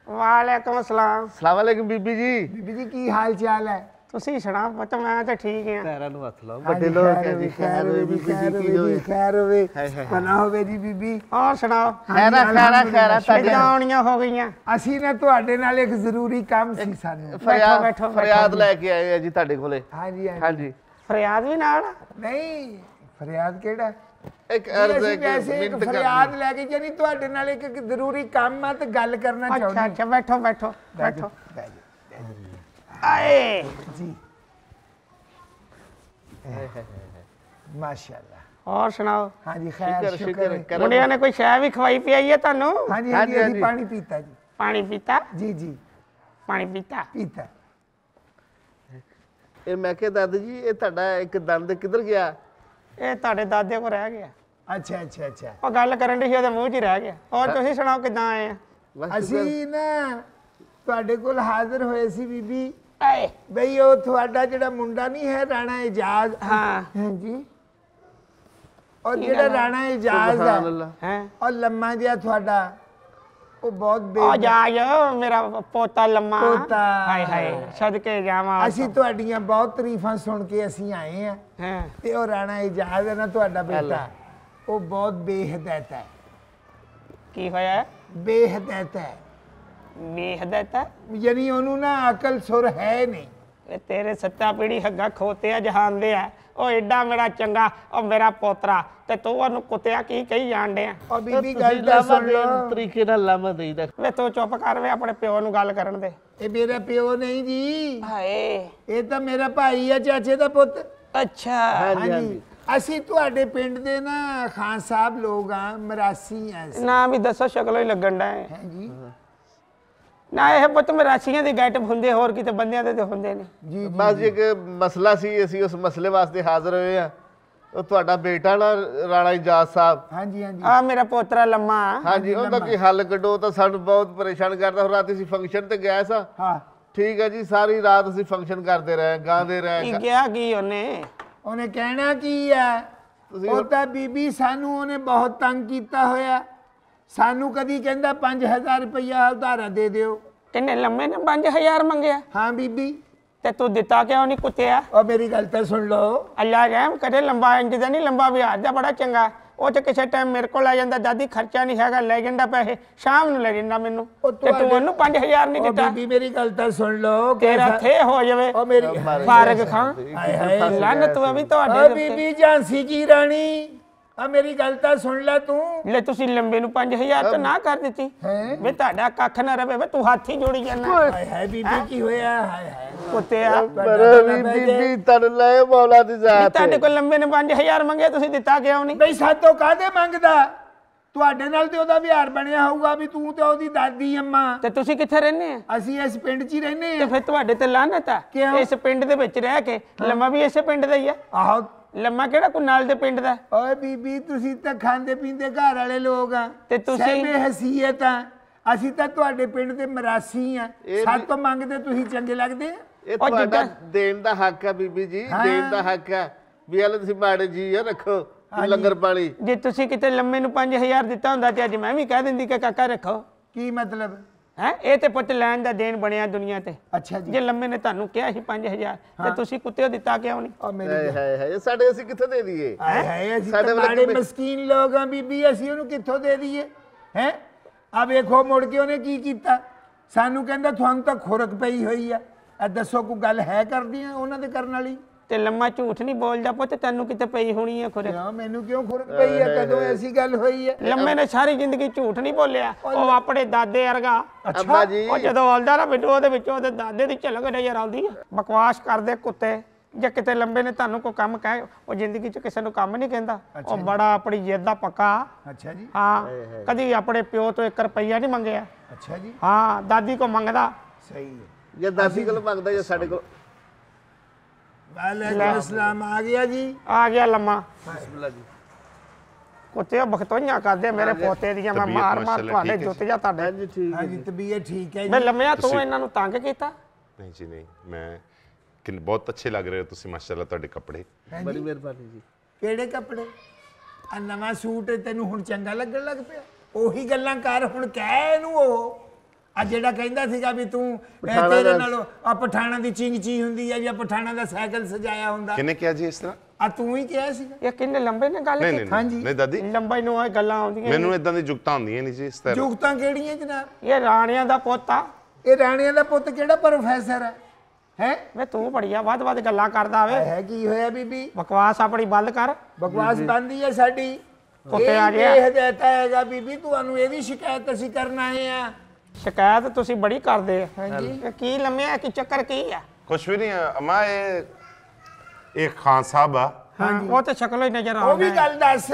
ਵਾਲੇਕਮ ਸਲਾਮ ਸਲਾਮ ਵਾਲੇਕਮ ਬੀਬੀ ਜੀ ਬੀਬੀ ਜੀ ਕੀ ਹਾਲ ਚਾਲ ਹੈ ਤੁਸੀਂ ਸੁਣਾ ਪੁੱਤ ਮੈਂ ਤਾਂ ਠੀਕ ਹਾਂ ਪੈਰਾਂ ਨੂੰ ਹੱਥ ਲਾਓ ਵੱਡੇ ਲੋਕ ਜੀ ਖੈਰ ਹੋਵੇ ਬੀਬੀ ਜੀ ਕੀ ਹੋਵੇ ਖੈਰ ਹੋਵੇ ਬਣਾ ਹੋਵੇ ਜੀ ਬੀਬੀ ਹੋਰ ਸੁਣਾਓ ਖੈਰਾ ਖੈਰਾ ਖੈਰਾ ਤੁਹਾਡੀਆਂ ਆਉਣੀਆਂ ਹੋ ਗਈਆਂ ਅਸੀਂ ਨੇ ਤੁਹਾਡੇ ਨਾਲ ਇੱਕ ਜ਼ਰੂਰੀ ਕੰਮ ਸੀ ਸਾਨੂੰ ਫਰਿਆਦ ਫਰਿਆਦ ਲੈ ਕੇ ਆਏ ਆ ਜੀ ਤੁਹਾਡੇ ਕੋਲੇ ਹਾਂ ਜੀ ਹਾਂ ਜੀ ਫਰਿਆਦ ਵੀ ਨਾਲ ਨਹੀਂ ਫਰਿਆਦ ਕਿਹੜਾ ਇੱਕ ਅਰਜ਼ ਹੈ ਕਿ ਮਿੰਟ ਫਰਿਆਦ ਲੈ ਕੇ ਜਾਨੀ ਤੁਹਾਡੇ ਨਾਲ ਇੱਕ ਜ਼ਰੂਰੀ ਕੰਮ ਆ ਤੇ ਗੱਲ ਕਰਨਾ ਚਾਹੁੰਦੀ ਅੱਛਾ ਅੱਛਾ ਬੈਠੋ ਬੈਠੋ ਬੈਠੋ ਆਏ ਜੀ ਮਾਸ਼ਾਅੱਲਾ ਹੋਰ ਸੁਣਾਓ ਹਾਂਜੀ ਖੈਰ ਸ਼ੁਕਰ ਮੁੰਡਿਆਂ ਨੇ ਕੋਈ ਸ਼ੈ ਵੀ ਖਵਾਈ ਪਿਆਈ ਹੈ ਤੁਹਾਨੂੰ ਹਾਂਜੀ ਹਾਂਜੀ ਪਾਣੀ ਪੀਤਾ ਜੀ ਪਾਣੀ ਪੀਤਾ ਜੀ ਜੀ ਪਾਣੀ ਪੀਤਾ ਪੀਤਾ ਇਹ ਮੈਂ ਕਿਹਾ ਦਾਦਾ ਜੀ ਇਹ ਤੁਹਾਡਾ ਇੱਕ ਦੰਦ ਕਿੱਧਰ ਗਿਆ ਇਹ ਤੁਹਾਡੇ ਦਾਦੇ ਕੋ ਰਹਿ ਗਿਆ ਅੱਛਾ ਅੱਛਾ ਅੱਛਾ ਉਹ ਗੱਲ ਕਰਨ ਦੀ ਸੀ ਉਹਦੇ ਮੂੰਹ 'ਚ ਹੀ ਰਹਿ ਗਿਆ ਹੋਰ ਤੁਸੀਂ ਸੁਣਾਓ ਕਿਦਾਂ ਆਏ ਆ ਅਸੀਂ ਨਾ ਤੁਹਾਡੇ ਕੋਲ ਹਾਜ਼ਰ ਹੋਏ ਸੀ ਬੀਬੀ ਆਏ ਬਈ ਉਹ ਤੁਹਾਡਾ ਜਿਹੜਾ ਮੁੰਡਾ ਨਹੀਂ ਹੈ ਰਾਣਾ ਇਜਾਜ਼ ਹਾਂ ਹਾਂਜੀ ਔਰ ਜਿਹੜਾ ਰਾਣਾ ਇਜਾਜ਼ ਹੈ ਔਰ ਲੰਮਾ ਜਿਹਾ ਤੁਹਾਡਾ ਉਹ ਬਹੁਤ ਬੇ ਆ ਜਾ ਯੋ ਮੇਰਾ ਪੋਤਾ ਲੰਮਾ ਪੋਤਾ ਹਾਏ ਹਾਏ ਕੇ ਜਾਵਾਂ ਅਸੀਂ ਤੁਹਾਡੀਆਂ ਬਹੁਤ ਤਾਰੀਫਾਂ ਸੁਣ ਕੇ ਅਸੀਂ ਆਏ ਆ ਤੇ ਉਹ ਰਾਣਾ ਇਜਾਜ਼ ਹੈ ਨਾ ਤੁਹਾਡਾ ਬੇਟਾ ਉਹ ਬਹੁਤ ਬੇਹਦਤ ਹੈ ਕੀ ਹੋਇਆ ਬੇਹਦਤ ਹੈ ਬੇਹਦਾਇਤ ਯਾਨੀ ਉਹਨੂੰ ਨਾ ਅਕਲ ਸੁਰ ਹੈ ਨਹੀਂ ਤੇਰੇ ਸੱਤਾ ਪੀੜੀ ਹੱਗਾ ਖੋਤੇ ਆ ਜਹਾਨ ਦੇ ਆ ਉਹ ਐਡਾ ਮੇਰਾ ਚੰਗਾ ਉਹ ਮੇਰਾ ਪੋਤਰਾ ਤੇ ਤੂੰ ਉਹਨੂੰ ਕੁੱਤਿਆ ਕੀ ਕਹੀ ਜਾਣ ਆ ਆ ਬੀਬੀ ਗੱਲ ਦਾ ਸੁਣ ਤਰੀਕੇ ਨਾਲ ਲਾਮਾ ਦੇਈਦਾ ਵੇ ਤੂੰ ਚੁੱਪ ਕਰ ਵੇ ਆਪਣੇ ਪਿਓ ਨੂੰ ਗੱਲ ਕਰਨ ਦੇ ਇਹ ਮੇਰੇ ਪਿਓ ਨਹੀਂ ਜੀ ਹਾਏ ਇਹ ਤਾਂ ਮੇਰਾ ਭਾਈ ਆ ਚਾਚੇ ਦਾ ਪੁੱਤ ਅੱਛਾ ਹਾਂਜੀ ਅਸੀਂ ਤੁਹਾਡੇ ਪਿੰਡ ਦੇ ਨਾ ਖਾਨ ਸਾਹਿਬ ਲੋਕ ਆ ਮਰਾਸੀ ਆ ਨਾ ਵੀ ਦੱਸੋ ਸ਼ਕਲੋਂ ਹੀ ਲੱਗਣ ਦਾ ਹੈ ਹਾਂਜੀ ਨਾ ਇਹ ਪੁੱਤ ਮਰਾਸ਼ੀਆਂ ਦੇ ਗੈਟ ਹੁੰਦੇ ਹੋਰ ਕਿਤੇ ਬੰਦਿਆਂ ਦੇ ਤੇ ਹੁੰਦੇ ਨੇ ਜੀ ਬਸ ਇੱਕ ਮਸਲਾ ਸੀ ਅਸੀਂ ਉਸ ਮਸਲੇ ਵਾਸਤੇ ਹਾਜ਼ਰ ਹੋਏ ਆ ਉਹ ਤੁਹਾਡਾ ਬੇਟਾ ਨਾ ਰਾਣਾ ਇਜਾਜ਼ ਸਾਹਿਬ ਹਾਂਜੀ ਹਾਂਜੀ ਆ ਮੇਰਾ ਪੋਤਰਾ ਲੰਮਾ ਹਾਂਜੀ ਉਹਦਾ ਕੀ ਹੱਲ ਕੱਢੋ ਤਾਂ ਸਾਨੂੰ ਬਹੁਤ ਪਰੇਸ਼ਾਨ ਕਰਦਾ ਹੋ ਰਾਤੀ ਅਸੀਂ ਫੰਕਸ਼ਨ ਤੇ ਗਏ ਸਾਂ ਹਾਂ ਠੀਕ ਹੈ ਜੀ ਸਾਰੀ ਰਾਤ ਅਸੀਂ ਫੰਕਸ਼ਨ ਕਰਦੇ ਰਹੇ ਗਾਉਂਦੇ ਰਹੇ ਕੀ ਕਿਹਾ ਕੀ ਉਹਨੇ ਉਹਨੇ ਕਹਿਣਾ ਕੀ ਆ ਉਹ ਤਾਂ ਬੀਬੀ ਸਾਨੂੰ ਉਹਨੇ ਬਹੁਤ ਤੰਗ ਕੀਤਾ ਹੋਇਆ ਸਾਨੂੰ ਕਦੀ ਕਹਿੰਦਾ 5000 ਰੁਪਇਆ ਉਧਾਰਾ ਦੇ ਦਿਓ ਤੈਨੇ ਲੰਮੇ ਨੇ 5000 ਮੰਗਿਆ ਹਾਂ ਬੀਬੀ ਤੇ ਤੂੰ ਦਿੱਤਾ ਕਿਉਂ ਨਹੀਂ ਕੁੱਤਿਆ ਉਹ ਮੇਰੀ ਗੱਲ ਤਾਂ ਸੁਣ ਲਓ ਅੱਲਾ ਰਹਿਮ ਕਰੇ ਲੰਬਾ ਇੰਜ ਦਾ ਨਹੀਂ ਲੰਬਾ ਵਿਹਾਰ ਦਾ ਬੜਾ ਚੰਗਾ ਉਹ ਤੇ ਕਿਸੇ ਟਾਈਮ ਮੇਰੇ ਕੋਲ ਆ ਜਾਂਦਾ ਦਾਦੀ ਖਰਚਾ ਨਹੀਂ ਹੈਗਾ ਲੈ ਜਾਂਦਾ ਪੈਸੇ ਸ਼ਾਮ ਨੂੰ ਲੈ ਜਾਂਦਾ ਮੈਨੂੰ ਤੇ ਤੂੰ ਉਹਨੂੰ 5000 ਨਹੀਂ ਦਿੱਤਾ ਬੀਬੀ ਮੇਰੀ ਗੱਲ ਤਾਂ ਸੁਣ ਲਓ ਤੇਰਾ ਥੇ ਹੋ ਜਾਵੇ ਉਹ ਮੇਰੀ ਫਾਰਗ ਖਾਂ ਹਾਏ ਹਾਏ ਲਾਨਤ ਵੀ ਤੁਹਾਡੇ ਬੀਬੀ ਝਾਂਸੀ ਜੀ ਰਾਣੀ ਆ ਮੇਰੀ ਗੱਲ ਤਾਂ ਸੁਣ ਲੈ ਤੂੰ ਲੈ ਤੁਸੀਂ ਲੰਬੇ ਨੂੰ 5000 ਤਾਂ ਨਾ ਕਰ ਦਿੱਤੀ ਵੇ ਤੁਹਾਡਾ ਕੱਖ ਨਾ ਰਵੇ ਵੇ ਤੂੰ ਹੱਥ ਹੀ ਜੋੜੀ ਜਾਣਾ ਹਾਏ ਹਾਏ ਬੀਬੀ ਕੀ ਹੋਇਆ ਹਾਏ ਹਾਏ ਪੁੱਤਿਆ ਆ ਪਰ ਵੀ ਬੀਬੀ ਤਨ ਲੈ ਮੌਲਾ ਦੀ ਜ਼ਾਤ ਤੇ ਤੁਹਾਡੇ ਕੋਲ ਲੰਬੇ ਨੇ 5000 ਮੰਗੇ ਤੁਸੀਂ ਦਿੱਤਾ ਕਿਉਂ ਨਹੀਂ ਬਈ ਤੋਂ ਕਾਹਦੇ ਮੰਗਦਾ ਤੁਹਾਡੇ ਨਾਲ ਤੇ ਉਹਦਾ ਵਿਹਾਰ ਬਣਿਆ ਹੋਊਗਾ ਵੀ ਤੂੰ ਤੇ ਉਹਦੀ ਦਾਦੀ ਅੰਮਾ ਤੇ ਤੁਸੀਂ ਕਿੱਥੇ ਰਹਿੰਦੇ ਆ ਅਸੀਂ ਇਸ ਪਿੰਡ 'ਚ ਹੀ ਰਹਿੰਦੇ ਤੇ ਫਿਰ ਤੁਹਾਡੇ ਤੇ ਲਾਹਨਤ ਆ ਇਸ ਪਿੰਡ ਦੇ ਵਿੱਚ ਰਹਿ ਕੇ ਲੰਮਾ ਵੀ ਇਸੇ ਪਿੰਡ ਦਾ ਹੀ ਆ ਆਹੋ ਲੰਮਾ ਕਿਹੜਾ ਕੋ ਨਾਲ ਦੇ ਪਿੰਡ ਦਾ ਓਏ ਬੀਬੀ ਤੁਸੀਂ ਤਾਂ ਖਾਂਦੇ ਪੀਂਦੇ ਘਰ ਵਾਲੇ ਲੋਕ ਆ ਤੇ ਤੁਸੀਂ- ਸਹਿਮੇ ਹਸੀਅਤ ਆ ਅਸੀਂ ਤਾਂ ਤੁਹਾਡੇ ਪਿੰਡ ਦੇ ਮਰਾਸੀ ਆ ਇਹ ਸੱਤ ਮੰਗਦੇ ਤੁਸੀਂ ਚੰਗੇ ਲੱਗਦੇ ਆ ਇਹ ਤੁਹਾਡਾ ਦੇਣ ਦਾ ਹੱਕ ਆ ਬੀਬੀ ਜੀ ਦੇਣ ਦਾ ਹੱਕ ਆ ਵੀ ਆਲੇ ਤੁਸੀਂ ਬਾੜੇ ਜੀ ਆ ਰੱਖੋ ਲੰਗਰ ਪਾਣੀ ਜੇ ਤੁਸੀਂ ਕਿਤੇ ਲੰਮੇ ਨੂੰ 5000 ਦਿੱਤਾ ਹੁੰਦਾ ਤੇ ਅੱਜ ਮੈਂ ਵੀ ਕਹਿ ਦਿੰਦੀ ਕਿ ਕਾਕਾ ਰੱਖੋ ਕੀ ਮਤਲਬ ਹੈ ਇਹ ਤੇ ਪੁੱਤ ਲੈਣ ਦਾ ਦੇਣ ਬਣਿਆ ਦੁਨੀਆ ਤੇ ਅੱਛਾ ਜੀ ਜੇ ਲੰਮੇ ਨੇ ਤੁਹਾਨੂੰ ਕਿਹਾ ਸੀ 5000 ਤੇ ਤੁਸੀਂ ਕੁੱਤੇ ਦਿੱਤਾ ਕਿਉਂ ਨਹੀਂ ਆ ਮੇਰੀ ਹਾਏ ਹਾਏ ਸਾਡੇ ਅਸੀਂ ਕਿੱਥੋਂ ਦੇ ਦਈਏ ਹਾਏ ਹਾਏ ਅਸੀਂ ਸਾਡੇ ਮਸਕੀਨ ਲੋਕ ਆ ਬੀਬੀ ਅਸੀਂ ਉਹਨੂੰ ਕਿੱਥੋਂ ਦੇ ਦਈਏ ਹੈ ਆ ਵੇਖੋ ਮੁੜ ਕੇ ਉਹਨੇ ਕੀ ਕੀਤਾ ਸਾਨੂੰ ਕਹਿੰਦਾ ਤੁਹਾਨੂੰ ਤਾਂ ਖੁਰਕ ਪਈ ਹੋਈ ਆ ਦੱਸੋ ਕੋਈ ਗੱਲ ਹੈ ਕਰਦੀਆਂ ਉਹਨਾਂ ਦੇ ਕਰਨ ਵਾਲੀ ਤੇ ਲੰਮਾ ਝੂਠ ਨਹੀਂ ਬੋਲਦਾ ਪੁੱਤ ਤੈਨੂੰ ਕਿਤੇ ਪਈ ਹੋਣੀ ਹੈ ਖੁਰੇ ਯਾ ਮੈਨੂੰ ਕਿਉਂ ਖੁਰਕ ਪਈ ਹੈ ਕਦੋਂ ਐਸੀ ਗੱਲ ਹੋਈ ਹੈ ਲੰਮੇ ਨੇ ਸਾਰੀ ਜ਼ਿੰਦਗੀ ਝੂਠ ਨਹੀਂ ਬੋਲਿਆ ਉਹ ਆਪਣੇ ਦਾਦੇ ਵਰਗਾ ਅੱਛਾ ਜੀ ਉਹ ਜਦੋਂ ਆਉਂਦਾ ਨਾ ਬਿੱਟੂ ਉਹਦੇ ਵਿੱਚੋਂ ਉਹਦੇ ਦਾਦੇ ਦੀ ਝਲਕ ਨਜ਼ਰ ਆਉਂਦੀ ਹੈ ਬਕਵਾਸ ਕਰਦੇ ਕੁੱਤੇ ਜੇ ਕਿਤੇ ਲੰਬੇ ਨੇ ਤੁਹਾਨੂੰ ਕੋਈ ਕੰਮ ਕਹੇ ਉਹ ਜ਼ਿੰਦਗੀ 'ਚ ਕਿਸੇ ਨੂੰ ਕੰਮ ਨਹੀਂ ਕਹਿੰਦਾ ਉਹ ਬੜਾ ਆਪਣੀ ਜਿੱਦ ਦਾ ਪੱਕਾ ਅੱਛਾ ਜੀ ਹਾਂ ਕਦੀ ਆਪਣੇ ਪਿਓ ਤੋਂ 1 ਰੁਪਈਆ ਨਹੀਂ ਮੰਗਿਆ ਅੱਛਾ ਜੀ ਹਾਂ ਦਾਦੀ ਕੋ ਮੰਗਦਾ ਸਹੀ ਹੈ ਜੇ ਦਾਦੀ ਕੋਲ ਮੰਗਦਾ ਜੇ ਸਾਡੇ ਕੋਲ ਵਾਲੇਕੁਮ ਅਸਲਾਮ ਆ ਗਿਆ ਜੀ ਆ ਗਿਆ ਲੰਮਾ ਬਿਸਮਿਲ੍ਲਾ ਜੀ ਕੁੱਤੇ ਬਖਤੋਈਆਂ ਕਰਦੇ ਮੇਰੇ ਪੋਤੇ ਦੀਆਂ ਮੈਂ ਮਾਰ ਮਾਰ ਤੁਹਾਡੇ ਜੁੱਤ ਜਾ ਤੁਹਾਡੇ ਜੀ ਠੀਕ ਹੈ ਜੀ ਤਬੀਅਤ ਠੀਕ ਹੈ ਜੀ ਮੈਂ ਲੰਮਿਆ ਤੂੰ ਇਹਨਾਂ ਨੂੰ ਤੰਗ ਕੀਤਾ ਨਹੀਂ ਜੀ ਨਹੀਂ ਮੈਂ ਕਿ ਬਹੁਤ ਅੱਛੇ ਲੱਗ ਰਹੇ ਤੁਸੀਂ ਮਾਸ਼ਾਅੱਲਾ ਤੁਹਾਡੇ ਕੱਪੜੇ ਬੜੀ ਮਿਹਰਬਾਨੀ ਜੀ ਕਿਹੜੇ ਕੱਪੜੇ ਆ ਨਵਾਂ ਸੂਟ ਤੈਨੂੰ ਹੁਣ ਚੰਗਾ ਲੱਗਣ ਲੱਗ ਪਿਆ ਉਹੀ ਗੱਲਾਂ ਕਰ ਹੁਣ ਕਹਿ ਇਹਨੂੰ ਉਹ ਆ ਜਿਹੜਾ ਕਹਿੰਦਾ ਸੀਗਾ ਵੀ ਤੂੰ ਤੇਰੇ ਨਾਲ ਆ ਪਠਾਣਾ ਦੀ ਚਿੰਗ ਚੀ ਹੁੰਦੀ ਆ ਜਾਂ ਪਠਾਣਾ ਦਾ ਸਾਈਕਲ ਸਜਾਇਆ ਹੁੰਦਾ ਕਿਨੇ ਕਿਹਾ ਜੀ ਇਸ ਤਰ੍ਹਾਂ ਆ ਤੂੰ ਹੀ ਕਿਹਾ ਸੀਗਾ ਇਹ ਕਿੰਨੇ ਲੰਬੇ ਨੇ ਗੱਲ ਕੀਤੀ ਹਾਂਜੀ ਨਹੀਂ ਦਾਦੀ ਲੰਬਾਈ ਨੂੰ ਆ ਗੱਲਾਂ ਆਉਂਦੀਆਂ ਮੈਨੂੰ ਇਦਾਂ ਦੀ ਜੁਗਤਾਂ ਹੁੰਦੀਆਂ ਨਹੀਂ ਜੀ ਇਸ ਤਰ੍ਹਾਂ ਜੁਗਤਾਂ ਕਿਹੜੀਆਂ ਜਨਾਬ ਇਹ ਰਾਣਿਆਂ ਦਾ ਪੁੱਤ ਆ ਇਹ ਰਾਣਿਆਂ ਦਾ ਪੁੱਤ ਕਿਹੜਾ ਪ੍ਰੋਫੈਸਰ ਹੈ ਹੈ ਵੇ ਤੂੰ ਬੜੀਆ ਵੱਧ ਵੱਧ ਗੱਲਾਂ ਕਰਦਾ ਵੇ ਹੈ ਕੀ ਹੋਇਆ ਬੀਬੀ ਬਕਵਾਸ ਆਪਣੀ ਬੰਦ ਕਰ ਬਕਵਾਸ ਬੰਦੀ ਹੈ ਸਾਡੀ ਉੱਤੇ ਆ ਗਿਆ ਇਹ ਹਦਾਇਤ ਹੈਗਾ ਬੀਬੀ ਤੁਹਾਨੂੰ ਇਹਦੀ ਸ਼ਿਕਾਇਤ ਅਸੀਂ ਕਰਨ ਆਏ ਆ ਸ਼ਿਕਾਇਤ ਤੁਸੀਂ ਬੜੀ ਕਰਦੇ ਆ ਹਾਂਜੀ ਕੀ ਲੰਮਿਆ ਕੀ ਚੱਕਰ ਕੀ ਆ ਕੁਛ ਵੀ ਨਹੀਂ ਅਮਾ ਇਹ ਇਹ ਖਾਨ ਸਾਹਿਬ ਆ ਹਾਂਜੀ ਉਹ ਤੇ ਸ਼ਕਲ ਹੀ ਨਜ਼ਰ ਆਉਂਦਾ ਉਹ ਵੀ ਗੱਲ ਦੱਸ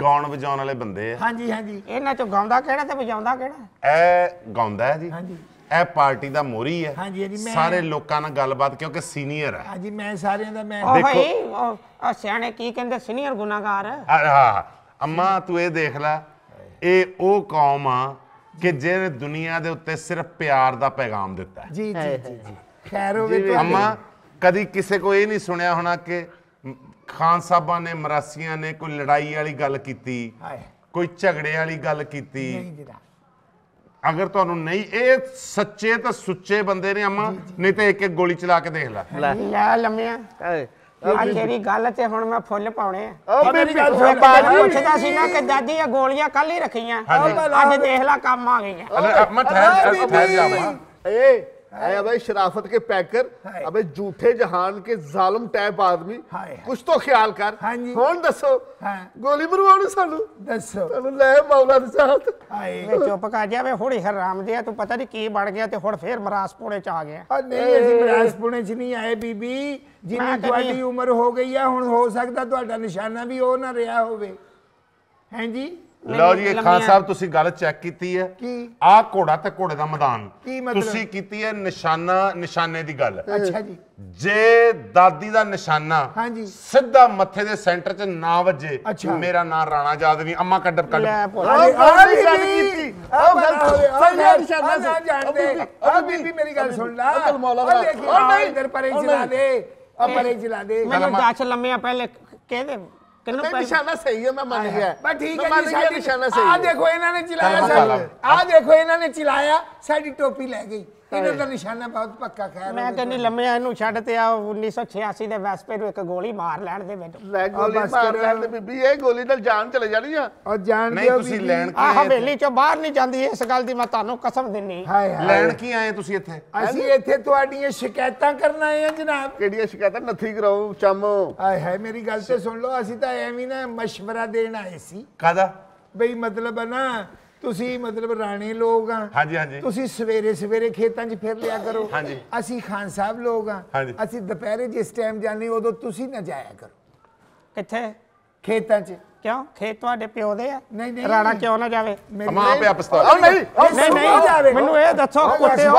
ਗਾਉਣ ਵਜਾਉਣ ਵਾਲੇ ਬੰਦੇ ਆ ਹਾਂਜੀ ਹਾਂਜੀ ਇਹਨਾਂ ਚੋਂ ਗਾਉਂਦਾ ਕਿਹੜਾ ਤੇ ਵਜਾਉਂਦਾ ਕਿਹੜਾ ਇਹ ਗਾਉਂਦਾ ਹੈ ਜੀ ਹਾਂਜੀ ਇਹ ਪਾਰਟੀ ਦਾ ਮੋਰੀ ਹੈ ਹਾਂਜੀ ਹਾਂਜੀ ਮੈਂ ਸਾਰੇ ਲੋਕਾਂ ਨਾਲ ਗੱਲਬਾਤ ਕਿਉਂਕਿ ਸੀਨੀਅਰ ਹੈ ਹਾਂਜੀ ਮੈਂ ਸਾਰਿਆਂ ਦਾ ਮੈਂ ਦੇਖੋ ਆ ਸਿਆਣੇ ਕੀ ਕਹਿੰਦੇ ਸੀਨੀਅਰ ਗੁਨਾਹਗਾਰ ਹਾਂ ਅਮਾ ਤੂੰ ਇਹ ਦੇਖ ਲੈ ਇਹ ਉਹ ਕੌਮ ਆ ਕਿ ਜਿਹਨੇ ਦੁਨੀਆ ਦੇ ਉੱਤੇ ਸਿਰਫ ਪਿਆਰ ਦਾ ਪੈਗਾਮ ਦਿੱਤਾ ਹੈ ਜੀ ਜੀ ਜੀ ਜੀ ਖੈਰ ਹੋਵੇ ਤੁਹਾਡੀ ਅਮਾ ਕਦੀ ਕਿਸੇ ਕੋ ਇਹ ਨਹੀਂ ਸੁਣਿਆ ਹੋਣਾ ਕਿ ਖਾਨ ਸਾਹਿਬਾਂ ਨੇ ਮਰਾਸੀਆਂ ਨੇ ਕੋਈ ਲੜਾਈ ਵਾਲੀ ਗੱਲ ਕੀਤੀ ਹਾਏ ਕੋਈ ਝਗੜੇ ਵਾਲੀ ਗੱਲ ਕੀਤੀ ਨਹੀਂ ਵੀਰਾ ਅਗਰ ਤੁਹਾਨੂੰ ਨਹੀਂ ਇਹ ਸੱਚੇ ਤਾਂ ਸੁੱਚੇ ਬੰਦੇ ਨੇ ਅਮਾ ਨਹੀਂ ਤੇ ਇੱਕ ਇੱਕ ਗੋਲੀ ਚਲਾ ਕੇ ਦੇਖ ਲੈ ਲੈ ਲੰਮਿਆ ਆ ਤੇਰੀ ਗੱਲ ਤੇ ਹੁਣ ਮੈਂ ਫੁੱਲ ਪਾਉਣੇ ਆ ਉਹ ਮੇਰੀ ਗੱਲ ਸੁਣ ਬਾਜੀ ਪੁੱਛਦਾ ਸੀ ਨਾ ਕਿ ਦਾਦੀ ਇਹ ਗੋਲੀਆਂ ਕੱਲ ਹੀ ਰੱਖੀਆਂ ਅੱਜ ਦੇਖ ਲੈ ਕੰਮ ਆ ਗਈਆਂ ਮੈਂ ਠਹਿਰ ਠਹਿਰ ਜਾਵਾਂ ਏ है भाई ਸ਼ਰਾਫਤ ਕੇ ਪੈਕਰ ਅਬੇ ਝੂਠੇ ਜਹਾਨ ਕੇ ਜ਼ਾਲਮ टाइप ਆਦਮੀ ਕੁਛ तो ਖਿਆਲ ਕਰ ਹੁਣ ਦੱਸੋ ਗੋਲੀ ਮਰਵਾਉਣੀ ਸਾਨੂੰ ਦੱਸੋ ਤੁਹਾਨੂੰ ਲੈ ਮੌਲਾ ਦੇ ਸਾਥ ਹਾਏ ਚੁੱਪ ਕਰ ਜਾ ਵੇ ਹੁਣੇ ਹਰਾਮ ਦੇ ਤੂੰ ਪਤਾ ਨਹੀਂ ਕੀ ਬਣ ਗਿਆ ਤੇ ਹੁਣ ਫੇਰ ਮਰਾਸਪੁਰੇ ਚ ਆ ਗਿਆ ਨਹੀਂ ਅਸੀਂ ਮਰਾਸਪੁਰੇ ਚ ਨਹੀਂ ਆਏ ਬੀਬੀ ਜਿੰਨੀ ਤੁਹਾਡੀ ਉਮਰ ਹੋ ਗਈ ਆ ਹੁਣ ਹੋ ਸਕਦਾ ਤੁਹਾਡਾ ਨਿਸ਼ਾਨਾ ਵੀ ਉਹ ਨਾ ਰਿਹਾ ਹੋਵੇ ਹਾਂਜੀ ਲਓ ਜੀ ਇਹ ਖਾਨ ਸਾਹਿਬ ਤੁਸੀਂ ਗੱਲ ਚੈੱਕ ਕੀਤੀ ਹੈ ਕੀ ਆ ਘੋੜਾ ਤੇ ਘੋੜੇ ਦਾ ਮੈਦਾਨ ਕੀ ਮਤਲਬ ਤੁਸੀਂ ਕੀਤੀ ਹੈ ਨਿਸ਼ਾਨਾ ਨਿਸ਼ਾਨੇ ਦੀ ਗੱਲ ਅੱਛਾ ਜੀ ਜੇ ਦਾਦੀ ਦਾ ਨਿਸ਼ਾਨਾ ਹਾਂਜੀ ਸਿੱਧਾ ਮੱਥੇ ਦੇ ਸੈਂਟਰ 'ਚ ਨਾ ਵੱਜੇ ਮੇਰਾ ਨਾਂ ਰਾਣਾ ਜਾਦਵੀ ਅੰਮਾ ਕੱਢ ਕੱਢ ਲੈ ਆ ਵੀ ਗੱਲ ਕੀਤੀ ਆ ਗੱਲ ਸਹੀ ਨਿਸ਼ਾਨਾ ਨਾ ਜਾਣਦੇ ਆ ਬੀਬੀ ਮੇਰੀ ਗੱਲ ਸੁਣ ਲੈ ਉਹ ਨਹੀਂ ਇਧਰ ਪਰੇ ਜਿਲਾ ਦੇ ਆ ਪਰੇ ਜਿਲਾ ਦੇ ਮੈਨੂੰ 10 ਲੰਮਿਆਂ ਪਹਿਲੇ ਕਹਿ ਦੇ ਕੱਲੋਂ ਨਿਸ਼ਾਨਾ ਸਹੀ ਹੈ ਮੈਂ ਮੰਨ ਗਿਆ ਬਸ ਠੀਕ ਹੈ ਜੀ ਸਾਡੀ ਨਿਸ਼ਾਨਾ ਸਹੀ ਹੈ ਆ ਦੇਖੋ ਇਹਨਾਂ ਨੇ ਚਿਲਾਇਆ ਸਾਡੀ ਆ ਦੇਖੋ ਇਹਨਾਂ ਨੇ ਚਿਲਾਇਆ ਸਾਡੀ ਟੋਪੀ ਲੈ ਗਈ ਇਹਨਾਂ ਦਾ ਨਿਸ਼ਾਨਾ ਬਹੁਤ ਪੱਕਾ ਖੈਰ ਮੈਂ ਕਹਿੰਦੀ ਲੰਮਿਆ ਇਹਨੂੰ ਛੱਡ ਤੇ ਆ 1986 ਦੇ ਵੈਸਪੇ ਨੂੰ ਇੱਕ ਗੋਲੀ ਮਾਰ ਲੈਣ ਦੇ ਮੈਨੂੰ ਲੈ ਗੋਲੀ ਮਾਰ ਲੈਣ ਦੇ ਬੀਬੀ ਇਹ ਗੋਲੀ ਨਾਲ ਜਾਨ ਚਲੇ ਜਾਣੀ ਆ ਔਰ ਜਾਨ ਨਹੀਂ ਤੁਸੀਂ ਲੈਣ ਕੀ ਆ ਹਵੇਲੀ ਚੋਂ ਬਾਹਰ ਨਹੀਂ ਜਾਂਦੀ ਇਸ ਗੱਲ ਦੀ ਮੈਂ ਤੁਹਾਨੂੰ ਕਸਮ ਦਿੰਨੀ ਲੈਣ ਕੀ ਆਏ ਤੁਸੀਂ ਇੱਥੇ ਅਸੀਂ ਇੱਥੇ ਤੁਹਾਡੀਆਂ ਸ਼ਿਕਾਇਤਾਂ ਕਰਨ ਆਏ ਆ ਜਨਾਬ ਕਿਹੜੀਆਂ ਸ਼ਿਕਾਇਤਾਂ ਨੱਥੀ ਕਰਾਓ ਚੰਮ ਆਏ ਹਾਏ ਮੇਰੀ ਗੱਲ ਤੇ ਸੁਣ ਲਓ ਅਸੀਂ ਤਾਂ ਐਵੇਂ ਨਾ مشورہ ਦੇਣ ਆਏ ਸੀ ਕਾਦਾ ਬਈ ਮਤਲਬ ਹੈ ਨਾ ਤੁਸੀਂ ਮਤਲਬ ਰਾਣੇ ਲੋਕ ਆ ਹਾਂਜੀ ਹਾਂਜੀ ਤੁਸੀਂ ਸਵੇਰੇ ਸਵੇਰੇ ਖੇਤਾਂ 'ਚ ਫਿਰ ਲਿਆ ਕਰੋ ਹਾਂਜੀ ਅਸੀਂ ਖਾਨ ਸਾਹਿਬ ਲੋਕ ਆ ਅਸੀਂ ਦੁਪਹਿਰੇ ਜਿਸ ਟਾਈਮ ਜਾਂਦੇ ਉਦੋਂ ਤੁਸੀਂ ਨਾ ਜਾਇਆ ਕਰੋ ਕਿੱਥੇ ਖੇਤਾਂ 'ਚ ਕਿਉਂ ਖੇਤ ਤੁਹਾਡੇ ਪਿਓ ਦੇ ਆ ਨਹੀਂ, ਨਹੀਂ। ਰਾਣਾ ਕਿਉਂ ਨਾ ਜਾਵੇ ਮਾਂ ਪਿਆ ਪਸਤਾ ਆ ਨਹੀਂ ਨਹੀਂ ਨਹੀਂ ਮੈਨੂੰ ਇਹ ਦੱਸੋ ਕੁੱਤੇ ਹੋ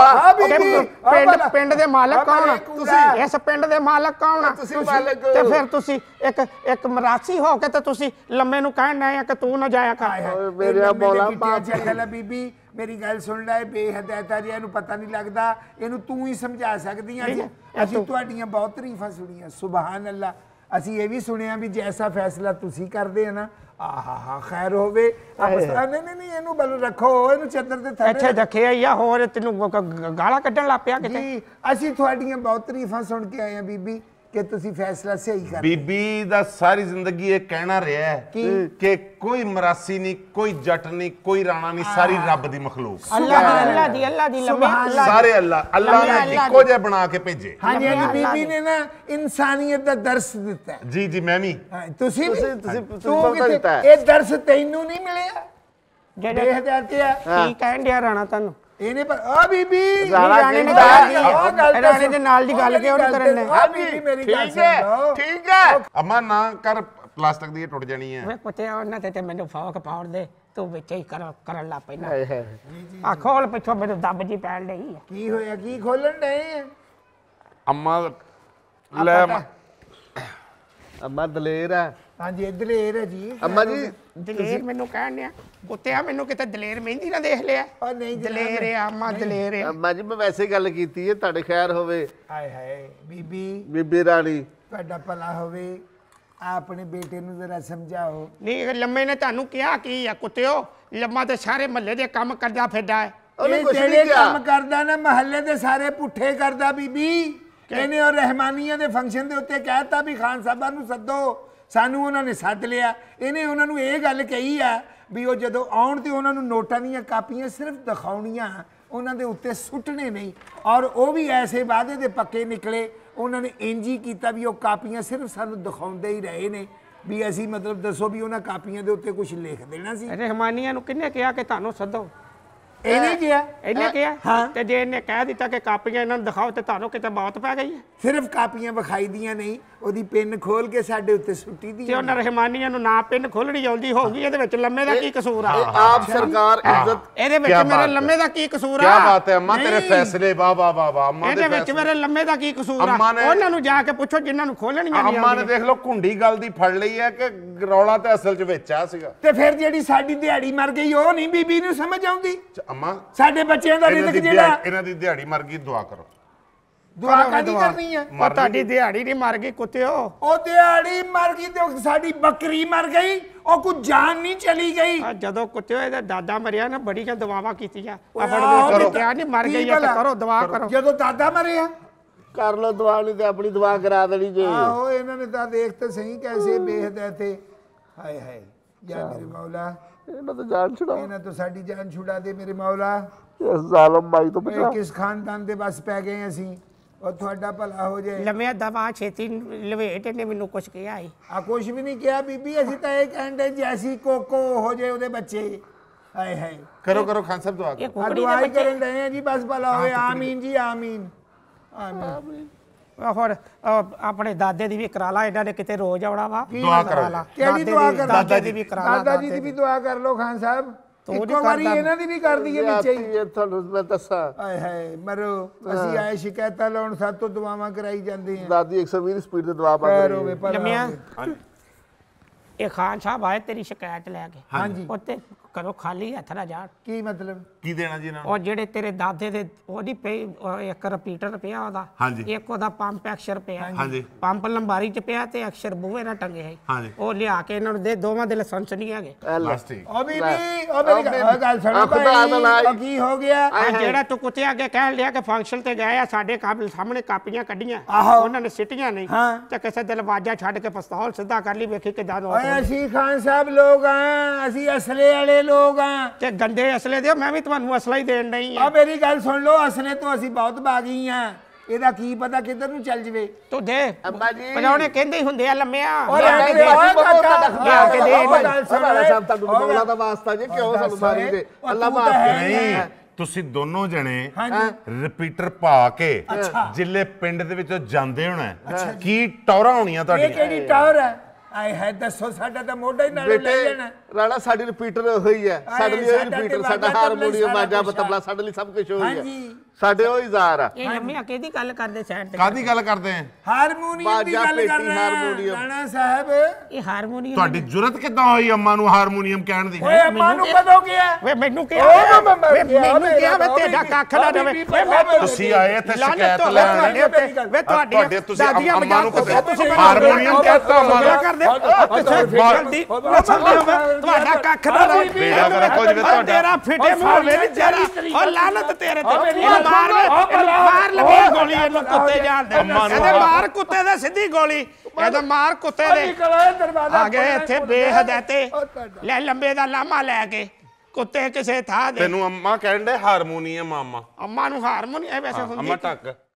ਪਿੰਡ ਪਿੰਡ ਦੇ ਮਾਲਕ ਕੌਣ ਆ? ਤੁਸੀਂ। ਇਸ ਪਿੰਡ ਦੇ ਮਾਲਕ ਕੌਣ ਆ? ਤੁਸੀਂ ਮਾਲਕ। ਤੇ ਫਿਰ ਤੁਸੀਂ ਇੱਕ ਇੱਕ ਮਰਾਸੀ ਹੋ ਕੇ ਤੇ ਤੁਸੀਂ ਲੰਮੇ ਨੂੰ ਕਹਿਣ ਡਏ ਆ ਕਿ ਤੂੰ ਨਾ ਜਾਇਆ ਕਰ ਓਏ ਮੇਰਾ ਮੌਲਾ ਪਾਪ ਚੱਕਲਾ ਬੀਬੀ ਮੇਰੀ ਗੱਲ ਸੁਣ ਲੈ ਬੇਹਦਾਇਤਾਰੀਆਂ ਨੂੰ ਪਤਾ ਨਹੀਂ ਲੱਗਦਾ ਇਹਨੂੰ ਤੂੰ ਹੀ ਸਮਝਾ ਸਕਦੀ ਆ ਜੀ ਅਸੀਂ ਤੁਹਾਡੀਆਂ ਬਹੁਤ ਤਾਰੀਫਾਂ ਸੁਣੀਆਂ ਸੁਭਾਨ ਅੱਲਾ ਅਸੀਂ ਇਹ ਵੀ ਸੁਣਿਆ ਵੀ ਜੈਸਾ ਫੈਸਲਾ ਤੁਸੀਂ ਕਰਦੇ ਆ ਨਾ ਆਹਾਹਾ ਖੈਰ ਹੋਵੇ ਪਾਕਿਸਤਾਨ ਨਹੀਂ ਨਹੀਂ ਇਹਨੂੰ ਬਲ ਰੱਖੋ ਇਹਨੂੰ ਚੰਦਰ ਦੇ ਥੱਲੇ ਅੱਛਾ ਰੱਖਿਆ ਜਾਂ ਹੋਰ ਤੈਨੂੰ ਗਾਲਾਂ ਕੱਢਣ ਲੱਪਿਆ ਕਿਤੇ ਜੀ ਅਸੀਂ ਤੁਹਾਡੀਆਂ ਬਹੁਤ ਤਾਰੀਫਾਂ ਸੁਣ ਕੇ ਆਏ ਆ ਬੀਬੀ ਕਿ ਤੁਸੀਂ ਫੈਸਲਾ ਸਹੀ ਕਰ ਬੀਬੀ ਦਾ ਸਾਰੀ ਜ਼ਿੰਦਗੀ ਇਹ ਕਹਿਣਾ ਰਿਹਾ ਕਿ ਕੋਈ ਮਰਾਸੀ ਨਹੀਂ ਕੋਈ ਜੱਟ ਨਹੀਂ ਕੋਈ ਰਾਣਾ ਨਹੀਂ ਸਾਰੀ ਰੱਬ ਦੀ مخلوਕ ਅੱਲਾ ਅੱਲਾਹ ਦੀ ਅੱਲਾਹ ਦੀ ਲੰਮੇ ਸਾਰੇ ਅੱਲਾਹ ਅੱਲਾਹ ਨੇ ਇੱਕੋ ਜਿਹਾ ਬਣਾ ਕੇ ਭੇਜੇ ਹਾਂਜੀ ਹਾਂਜੀ ਬੀਬੀ ਨੇ ਨਾ ਇਨਸਾਨੀਅਤ ਦਾ ਦਰਸ ਦਿੱਤਾ ਜੀ ਜੀ ਮੈਂ ਵੀ ਤੁਸੀਂ ਤੁਸੀਂ ਤੁਸੀਂ ਪਤਾ ਦਿੱਤਾ ਇਹ ਦਰਸ ਤੈਨੂੰ ਨਹੀਂ ਮਿਲਿਆ ਜਿਹੜੇ ਤੇ ਆ ਕੀ ਕਹਿਣ ਦਿਆ ਰਾਣਾ ਤੁਹਾਨੂੰ ਇਹਨੇ ਪਰ ਆ ਬੀਬੀ ਰਾਣੇ ਨੇ ਗੱਲ ਰਾਣੀ ਦੇ ਨਾਲ ਦੀ ਗੱਲ ਕਿਉਂ ਨਹੀਂ ਕਰਨ ਨੇ ਆ ਬੀਬੀ ਮੇਰੀ ਗੱਲ ਸੁਣ ਠੀਕ ਹੈ ਅਮਾ ਨਾ ਕਰ ਪਲਾਸਟਿਕ ਦੀ ਟੁੱਟ ਜਾਣੀ ਹੈ ਮੈਂ ਕੁੱਤੇ ਉਹਨਾਂ ਤੇ ਮੈਨੂੰ ਫੌਕ ਪਾਉਣ ਦੇ ਤੂੰ ਵਿੱਚ ਹੀ ਕਰ ਕਰਨ ਲਾ ਪੈਣਾ ਆ ਖੋਲ ਪਿੱਛੋਂ ਮੈਨੂੰ ਦੱਬ ਜੀ ਪੈਣ ਲਈ ਕੀ ਹੋਇਆ ਕੀ ਖੋਲਣ ਡਏ ਅਮਾ ਲੈ ਅਮਾ ਦਲੇਰ ਹੈ ਹਾਂਜੀ ਦਲੇਰ ਹੈ ਜੀ ਅੰਮਾ ਜੀ ਦਲੇਰ ਮੈਨੂੰ ਕਹਿਣ ਕੁੱਤੇ ਆ ਮੈਨੂੰ ਕਿਤੇ ਦਲੇਰ ਮਹਿੰਦੀ ਨਾ ਦੇਖ ਲਿਆ ਉਹ ਨਹੀਂ ਦਲੇਰ ਹੈ ਅੰਮਾ ਦਲੇਰ ਹੈ ਅੰਮਾ ਜੀ ਮੈਂ ਵੈਸੇ ਗੱਲ ਕੀਤੀ ਹੈ ਤੁਹਾਡੇ ਖੈਰ ਹੋਵੇ ਹਾਏ ਹਾਏ ਬੀਬੀ ਬੀਬੀ ਰਾਣੀ ਤੁਹਾਡਾ ਭਲਾ ਹੋਵੇ ਆਪਣੇ ਬੇਟੇ ਨੂੰ ਜ਼ਰਾ ਸਮਝਾਓ ਨਹੀਂ ਲੰਮੇ ਨੇ ਤੁਹਾਨੂੰ ਕਿਹਾ ਕੀ ਆ ਕੁੱਤਿਓ ਲੰਮਾ ਤੇ ਸਾਰੇ ਮਹੱਲੇ ਦੇ ਕੰਮ ਕਰਦਾ ਫਿਰਦਾ ਹੈ ਉਹਨੇ ਕੁਛ ਨਹੀਂ ਕਿਹਾ ਕੰਮ ਕਰਦਾ ਨਾ ਮਹੱਲੇ ਦੇ ਸਾਰੇ ਪੁੱਠੇ ਕਰਦਾ ਬੀਬੀ ਕਹਿੰਦੇ ਉਹ ਰਹਿਮਾਨੀਆਂ ਦੇ ਫੰਕਸ਼ਨ ਦੇ ਉੱਤੇ ਕਹਿਤਾ ਵੀ ਖਾਨ ਸਾਹਿਬਾਂ ਨੂੰ ਸੱਦੋ ਸਾਨੂੰ ਉਹਨਾਂ ਨੇ ਸੱਦ ਲਿਆ ਇਹਨੇ ਉਹਨਾਂ ਨੂੰ ਇਹ ਗੱਲ ਕਹੀ ਆ ਵੀ ਉਹ ਜਦੋਂ ਆਉਣ ਤੇ ਉਹਨਾਂ ਨੂੰ ਨੋਟਾਂ ਦੀਆਂ ਕਾਪੀਆਂ ਸਿਰਫ ਦਿਖਾਉਣੀਆਂ ਉਹਨਾਂ ਦੇ ਉੱਤੇ ਸੁੱਟਣੇ ਨਹੀਂ ਔਰ ਉਹ ਵੀ ਐਸੇ ਵਾਅਦੇ ਦੇ ਪੱਕੇ ਨਿਕਲੇ ਉਹਨਾਂ ਨੇ ਇੰਜੀ ਹੀ ਕੀਤਾ ਵੀ ਉਹ ਕਾਪੀਆਂ ਸਿਰਫ ਸਾਨੂੰ ਦਿਖਾਉਂਦੇ ਹੀ ਰਹੇ ਨੇ ਵੀ ਅਸੀਂ ਮਤਲਬ ਦੱਸੋ ਵੀ ਉਹਨਾਂ ਕਾਪੀਆਂ ਦੇ ਉੱਤੇ ਕੁਝ ਲਿਖ ਦੇਣਾ ਸੀ ਰਹਿਮਾਨੀਆਂ ਨੂੰ ਕਿੰਨੇ ਕਿਹਾ ਕਿ ਤੁਹਾਨੂੰ ਸੱਦੋ ਇਹਨੇ ਕਿਹਾ ਇਹਨੇ ਕਿਹਾ ਤੇ ਜੇ ਇਹਨੇ ਕਹਿ ਦਿੱਤਾ ਕਿ ਕਾਪੀਆਂ ਇਹਨਾਂ ਨੂੰ ਦਿਖਾਓ ਤੇ ਤੁਹਾਨੂੰ ਕਿਤੇ ਮੌਤ ਪੈ ਗਈ ਸਿਰਫ ਕਾਪੀਆਂ ਵਿਖਾਈ ਦੀਆਂ ਨਹੀਂ ਉਹਦੀ ਪਿੰਨ ਖੋਲ ਕੇ ਸਾਡੇ ਉੱਤੇ ਸੁੱਟੀ ਦੀ ਤੇ ਉਹਨਾਂ ਰਹਿਮਾਨੀਆਂ ਨੂੰ ਨਾ ਪਿੰਨ ਖੋਲਣੀ ਆਉਂਦੀ ਹੋਊਗੀ ਇਹਦੇ ਵਿੱਚ ਲੰਮੇ ਦਾ ਕੀ ਕਸੂਰ ਆ ਆਪ ਸਰਕਾਰ ਇੱਜ਼ਤ ਇਹਦੇ ਵਿੱਚ ਮੇਰੇ ਲੰਮੇ ਦਾ ਕੀ ਕਸੂਰ ਆ ਕੀ ਬਾਤ ਹੈ ਅੰਮਾ ਤੇਰੇ ਫੈਸਲੇ ਵਾ ਵਾ ਵਾ ਵਾ ਅੰਮਾ ਦੇ ਇਹਦੇ ਵਿੱਚ ਮੇਰੇ ਲੰਮੇ ਦਾ ਕੀ ਕਸੂਰ ਆ ਉਹਨਾਂ ਨੂੰ ਜਾ ਕੇ ਪੁੱਛੋ ਜਿਨ੍ਹਾਂ ਨੂੰ ਖੋਲਣੀਆਂ ਨਹੀਂ ਅੰਮਾ ਨੇ ਦੇਖ ਲਓ ਘੁੰਡੀ ਗੱਲ ਦੀ ਫੜ ਲਈ ਹੈ ਕਿ ਰੌਲਾ ਤੇ ਅਸਲ 'ਚ ਵਿੱਚ ਆ ਸੀਗਾ ਤੇ ਫਿਰ ਜਿਹੜੀ ਸਾਡੀ ਦਿਹਾੜੀ ਮਰ ਗਈ ਉਹ ਨਹੀਂ ਬੀਬੀ ਨੂੰ ਸਮਝ ਆਉਂਦੀ ਅਮਾ ਸਾਡੇ ਬੱਚਿਆਂ ਦਾ ਰਿਜ਼ਕ ਜਿਹੜਾ ਇਹਨਾਂ ਦੀ ਦਿਹਾੜੀ ਮਰ ਗਈ ਦੁਆ ਕਰੋ ਦੁਆ ਕਾਦੀ ਕਰਨੀ ਹੈ ਉਹ ਤੁਹਾਡੀ ਦਿਹਾੜੀ ਨਹੀਂ ਮਰ ਗਈ ਕੁੱਤਿਓ ਉਹ ਦਿਹਾੜੀ ਮਰ ਗਈ ਤੇ ਸਾਡੀ ਬੱਕਰੀ ਮਰ ਗਈ ਉਹ ਕੋ ਜਾਨ ਨਹੀਂ ਚਲੀ ਗਈ ਜਦੋਂ ਕੁੱਤਿਓ ਇਹਦਾ ਦਾਦਾ ਮਰਿਆ ਨਾ ਬੜੀਆਂ ਦਵਾਵਾ ਕੀਤੀਆਂ ਆ ਬੜੇ ਕਰੋ ਕਿਹਾ ਨਹੀਂ ਮਰ ਗਈ ਆ ਕਰੋ ਦੁਆ ਕਰੋ ਜਦੋਂ ਦਾਦਾ ਮਰਿਆ ਕਰ ਲੋ ਦੁਆ ਨਹੀਂ ਤੇ ਆਪਣੀ ਦੁਆ ਕਰਾ ਦੇਣੀ ਜੇ ਆਹੋ ਇਹਨਾਂ ਨੇ ਤਾਂ ਦੇਖ ਤੇ ਸਹੀ ਕੈਸੇ ਬੇਹਦ ਐ ਤੇ ਹਾਏ ਹਾਏ ਯਾ ਮੇਰੇ ਮੌਲਾ ਇਹਨਾਂ ਤੋਂ ਜਾਨ ਛੁਡਾ ਇਹਨਾਂ ਤੋਂ ਸਾਡੀ ਜਾਨ ਛੁਡਾ ਦੇ ਮੇਰੇ ਮੌਲਾ ਇਸ ਜ਼ਾਲਮ ਮਾਈ ਤੋਂ ਬਚਾ ਕਿਸ ਖਾਨਦਾਨ ਦੇ ਬਸ ਪੈ ਗਏ ਅਸੀਂ ਉਹ ਤੁਹਾਡਾ ਭਲਾ ਹੋ ਜਾਏ ਲੰਮਿਆ ਦਵਾ ਛੇਤੀ ਲਵੇਟ ਨੇ ਮੈਨੂੰ ਕੁਛ ਕਿਹਾ ਹੈ ਆ ਕੁਛ ਵੀ ਨਹੀਂ ਕਿਹਾ ਬੀਬੀ ਅਸੀਂ ਤਾਂ ਇਹ ਕਹਿੰਦੇ ਜੈਸੀ ਕੋਕੋ ਹੋ ਜਾਏ ਉਹਦੇ ਬੱਚੇ ਹਾਏ ਹਾਏ ਕਰੋ ਕਰੋ ਖਾਨ ਸਾਹਿਬ ਦੁਆ ਕਰੋ ਦੁਆ ਕਰਨ ਰਹੇ ਆ ਜੀ ਬਸ ਭਲਾ ਹੋਏ ਆਮੀਨ ਜੀ ਆਮੀਨ ਆਮੀਨ ਹੋਰ ਆਪਣੇ ਦਾਦੇ ਦੀ ਵੀ ਕਰਾ ਲਾ ਇਹਨਾਂ ਨੇ ਕਿਤੇ ਰੋਜ਼ ਆਉਣਾ ਵਾ ਦੁਆ ਕਰ ਕਰਾ ਲਾ। ਕਿਹੜੀ ਦੁਆ ਕਰ ਦਾਦਾ ਜੀ ਦੀ ਵੀ ਕਰਾ ਲਾ ਦਾਦਾ ਜੀ ਦੀ ਵੀ ਦੁਆ ਕਰ ਲੋ ਖਾਨ ਸਾਹਿਬ ਉਹ ਇੱਕੋ ਵਾਰੀ ਕਰਦਾ। ਇਹਨਾਂ ਦੀ ਵੀ ਕਰ ਦਈਏ ਵਿੱਚ ਹੀ ਇਹ ਤੁਹਾਨੂੰ ਮੈਂ ਦੱਸਾਂ ਆਏ ਹਾਏ ਮਰੋ ਅਸੀਂ ਆਏ ਸ਼ਿਕਾਇਤਾਂ ਲਾਉਣ ਸਾਥ ਤੋਂ ਦੁਆਵਾਂ ਕਰਾਈ ਜਾਂਦੇ ਆ ਦਾਦੀ 120 ਦੀ ਸਪੀਡ ਤੇ ਦੁਆ ਪਾ ਪੈਰ ਹੋਵੇ ਰਹੀ ਪਰ ਜੰਮਿਆ ਇਹ ਖਾਨ ਸਾਹਿਬ ਆਏ ਤੇਰੀ ਸ਼ਿਕਾਇਤ ਲੈ ਕੇ ਹਾਂਜੀ। ਉੱਤੇ ਕਰੋ ਖਾਲੀ ਹੱਥ ਨਾ ਜਾਣ ਕੀ ਮਤਲਬ ਕੀ ਦੇਣਾ ਜੀ ਇਹਨਾਂ ਨੂੰ ਉਹ ਜਿਹੜੇ ਤੇਰੇ ਦਾਦੇ ਦੇ ਉਹਦੀ ਪਈ ਇੱਕ ਰਿਪੀਟਰ ਪਿਆ ਉਹਦਾ ਇੱਕ ਉਹਦਾ ਪੰਪ ਐਕਸ਼ਰ ਪਿਆ ਹਾਂਜੀ। ਪੰਪ ਲੰਬਾਰੀ ਚ ਪਿਆ ਤੇ ਅਕਸ਼ਰ ਬੂਹੇ ਨਾਲ ਟੰਗੇ ਹੈ ਉਹ ਲਿਆ ਕੇ ਇਹਨਾਂ ਨੂੰ ਦੇ ਦੋਵਾਂ ਦੇ ਲਾਇਸੈਂਸ ਨਹੀਂ ਹੈਗੇ ਬਸ ਠੀਕ ਉਹ ਉਹ ਮੇਰੀ ਗੱਲ- ਸੁਣੋ ਭਾਈ ਕੀ ਹੋ ਗਿਆ ਜਿਹੜਾ ਤੂੰ ਕੁੱਤੇ ਅੱਗੇ ਕਹਿ ਲਿਆ ਕਿ ਫੰਕਸ਼ਨ ਤੇ ਗਏ ਆ ਸਾਡੇ ਕਾਬਲ ਸਾਹਮਣੇ ਕਾਪੀਆਂ ਕੱਢੀਆਂ ਉਹਨਾਂ ਨੇ ਸਿੱਟੀਆਂ ਨਹੀਂ ਤੇ ਕਿਸੇ ਦਲਵਾਜਾ ਛੱਡ ਕੇ ਪਿਸਤੌਲ ਸਿੱਧਾ ਕਰ ਲਈ ਵੇਖੀ ਕਿਦਾਂ ਉਹ ਅਸੀਂ ਖਾਨ ਸਾਹਿਬ ਲੋਕ ਆ ਅਸੀਂ ਅਸਲੇ ਵਾਲੇ ਲੋਕ ਆ ਤੇ ਗੰਦੇ ਅਸਲੇ ਦੇ ਮੈਂ ਵੀ ਤੁਹਾਨੂੰ ਅਸਲਾ ਹੀ ਦੇਣ ਨਹੀਂ ਆ ਮੇਰੀ ਗੱਲ ਸੁਣ ਲਓ ਅਸਲੇ ਤੋਂ ਅਸੀਂ ਬਹੁਤ ਬਾਗੀ ਆ ਇਹਦਾ ਕੀ ਪਤਾ ਕਿੱਧਰ ਨੂੰ ਚੱਲ ਜਵੇ ਤੂੰ ਦੇ ਅੰਬਾ ਜੀ ਪਰ ਉਹਨੇ ਕਹਿੰਦੇ ਹੀ ਹੁੰਦੇ ਆ ਲੰਮਿਆ ਲੈ ਕੇ ਦੇ ਉਹ ਦਾ ਵਾਸਤਾ ਕਿਉਂ ਸਾਨੂੰ ਮਾਰੀ ਦੇ ਅੱਲਾ ਨਹੀਂ ਤੁਸੀਂ ਦੋਨੋਂ ਜਣੇ ਰਿਪੀਟਰ ਪਾ ਕੇ ਜਿੱਲੇ ਪਿੰਡ ਦੇ ਵਿੱਚੋਂ ਜਾਂਦੇ ਹੋਣਾ ਕੀ ਟੌਰਾ ਹੋਣੀਆਂ ਤੁਹਾਡੀਆਂ ਇਹ ਕਿਹੜੀ ਟੌਰ ਹੈ ਆਏ ਹੈ ਦੱਸੋ ਸਾਡਾ ਤਾਂ ਮੋਢਾ ਹੀ ਨਾਲ ਲੈ ਲੈਣਾ ਰਾਣਾ ਸਾਡੀ ਰਿਪੀਟਰ ਹੋਈ ਹੈ ਸਾਡੇ ਲਈ ਰਿਪੀਟਰ ਸਾਡਾ ਹਾਰਮੋਨੀਅਮ ਮਾਜਾ ਬਤਬਲਾ ਸਾਡੇ ਲਈ ਸਭ ਕੁਝ ਹੋਈ ਹੈ ਹਾਂਜੀ ਸਾਡੇ ਉਹ ਇਜ਼ਾਰ ਆ ਇਹ ਲੰਮੀ ਕਿਹਦੀ ਗੱਲ ਕਰਦੇ ਸਾਈਡ ਤੇ ਕਾਦੀ ਗੱਲ ਕਰਦੇ ਹਾਰਮੋਨੀਅਮ ਦੀ ਗੱਲ ਕਰ ਪੇਟੀ, ਰਹੇ ਹਾਰਮੋਨੀਅਮ। ਰਾਣਾ ਸਾਹਿਬ ਇਹ ਹਾਰਮੋਨੀਅਮ ਤੁਹਾਡੀ ਜੁਰਤ ਕਿੱਦਾਂ ਹੋਈ ਅੰਮਾ ਨੂੰ ਹਾਰਮੋਨੀਅਮ ਕਹਿਣ ਦੀ ਓਏ ਅੰਮਾ ਨੂੰ ਕਦੋਂ ਗਿਆ ਓਏ ਮੈਨੂੰ ਕਿਹਾ ਓਏ ਮੈਂ- ਮੈਂ- ਮੈਨੂੰ ਮੇਰਾ ਕਿਹਾ ਮੈਂ ਬਾਪ ਤੇਰਾ ਕੱਖ ਨਾ ਦੇਵੇ ਵੇ ਮੈਂ ਤੁਸੀਂ ਆਏ ਇੱਥੇ ਲਾਹਨਤ ਸ਼ਿਕਾਇਤ ਹੋਵੇ ਲੈਣ। ਤੁਹਾਡੇ ਵੇ ਤੁਹਾਡੇ ਤੁਹਾਡੀਆਂ ਤੁਸੀਂ ਅੰਮਾ ਨੂੰ ਕਰਦੇ ਤੁਸੀਂ ਹਾਰਮੋਨੀਅਮ ਕਹਿਤਾ ਅੰਮਾ ਨੂੰ। ਕਰਦੇ ਕਿਸੇ ਜਲਦੀ ਮੈਂ ਤੁਹਾਡਾ ਕੱਖ ਨਾ ਬੇੜਾ ਕਰਾ ਕੁਝ ਵੀ ਤੁਹਾਡਾ। ਤੇਰਾ ਫਿੱਟੇ ਮੂੰਹ ਵੇ ਜਰਾ ਉਹ ਲਾਹਨਤ ਤੇਰੇ ਤੇ ਮਾਰ ਮਾਰ ਲੱਗੇ ਗੋਲੀ ਇਹਨੂੰ ਕੁੱਤੇ ਜਾਣ ਦੇ ਇਹਦੇ ਕੁੱਤੇ ਦੇ ਸਿੱਧੀ ਗੋਲੀ ਇਹਦੇ ਮਾਰ ਕੁੱਤੇ ਦੇ ਆ ਗਏ ਇੱਥੇ ਬੇਹਦ ਬੇਹਦਾਇਤੇ ਲੈ ਲੰਬੇ ਦਾ ਲਾਮਾ ਲੈ ਕੇ ਕੁੱਤੇ ਕਿਸੇ ਥਾਂ ਦੇ ਤੈਨੂੰ ਅੰਮਾ ਕਹਿੰਦੇ ਦੇ ਹਾਰਮੋਨੀਅਮ ਮਾਮਾ ਅੰਮਾ ਨੂੰ ਹਾਰਮੋਨੀਅਮ ਵੈਸੇ ਹੁੰਦੀ ਅੰਮਾ ਟੱਕ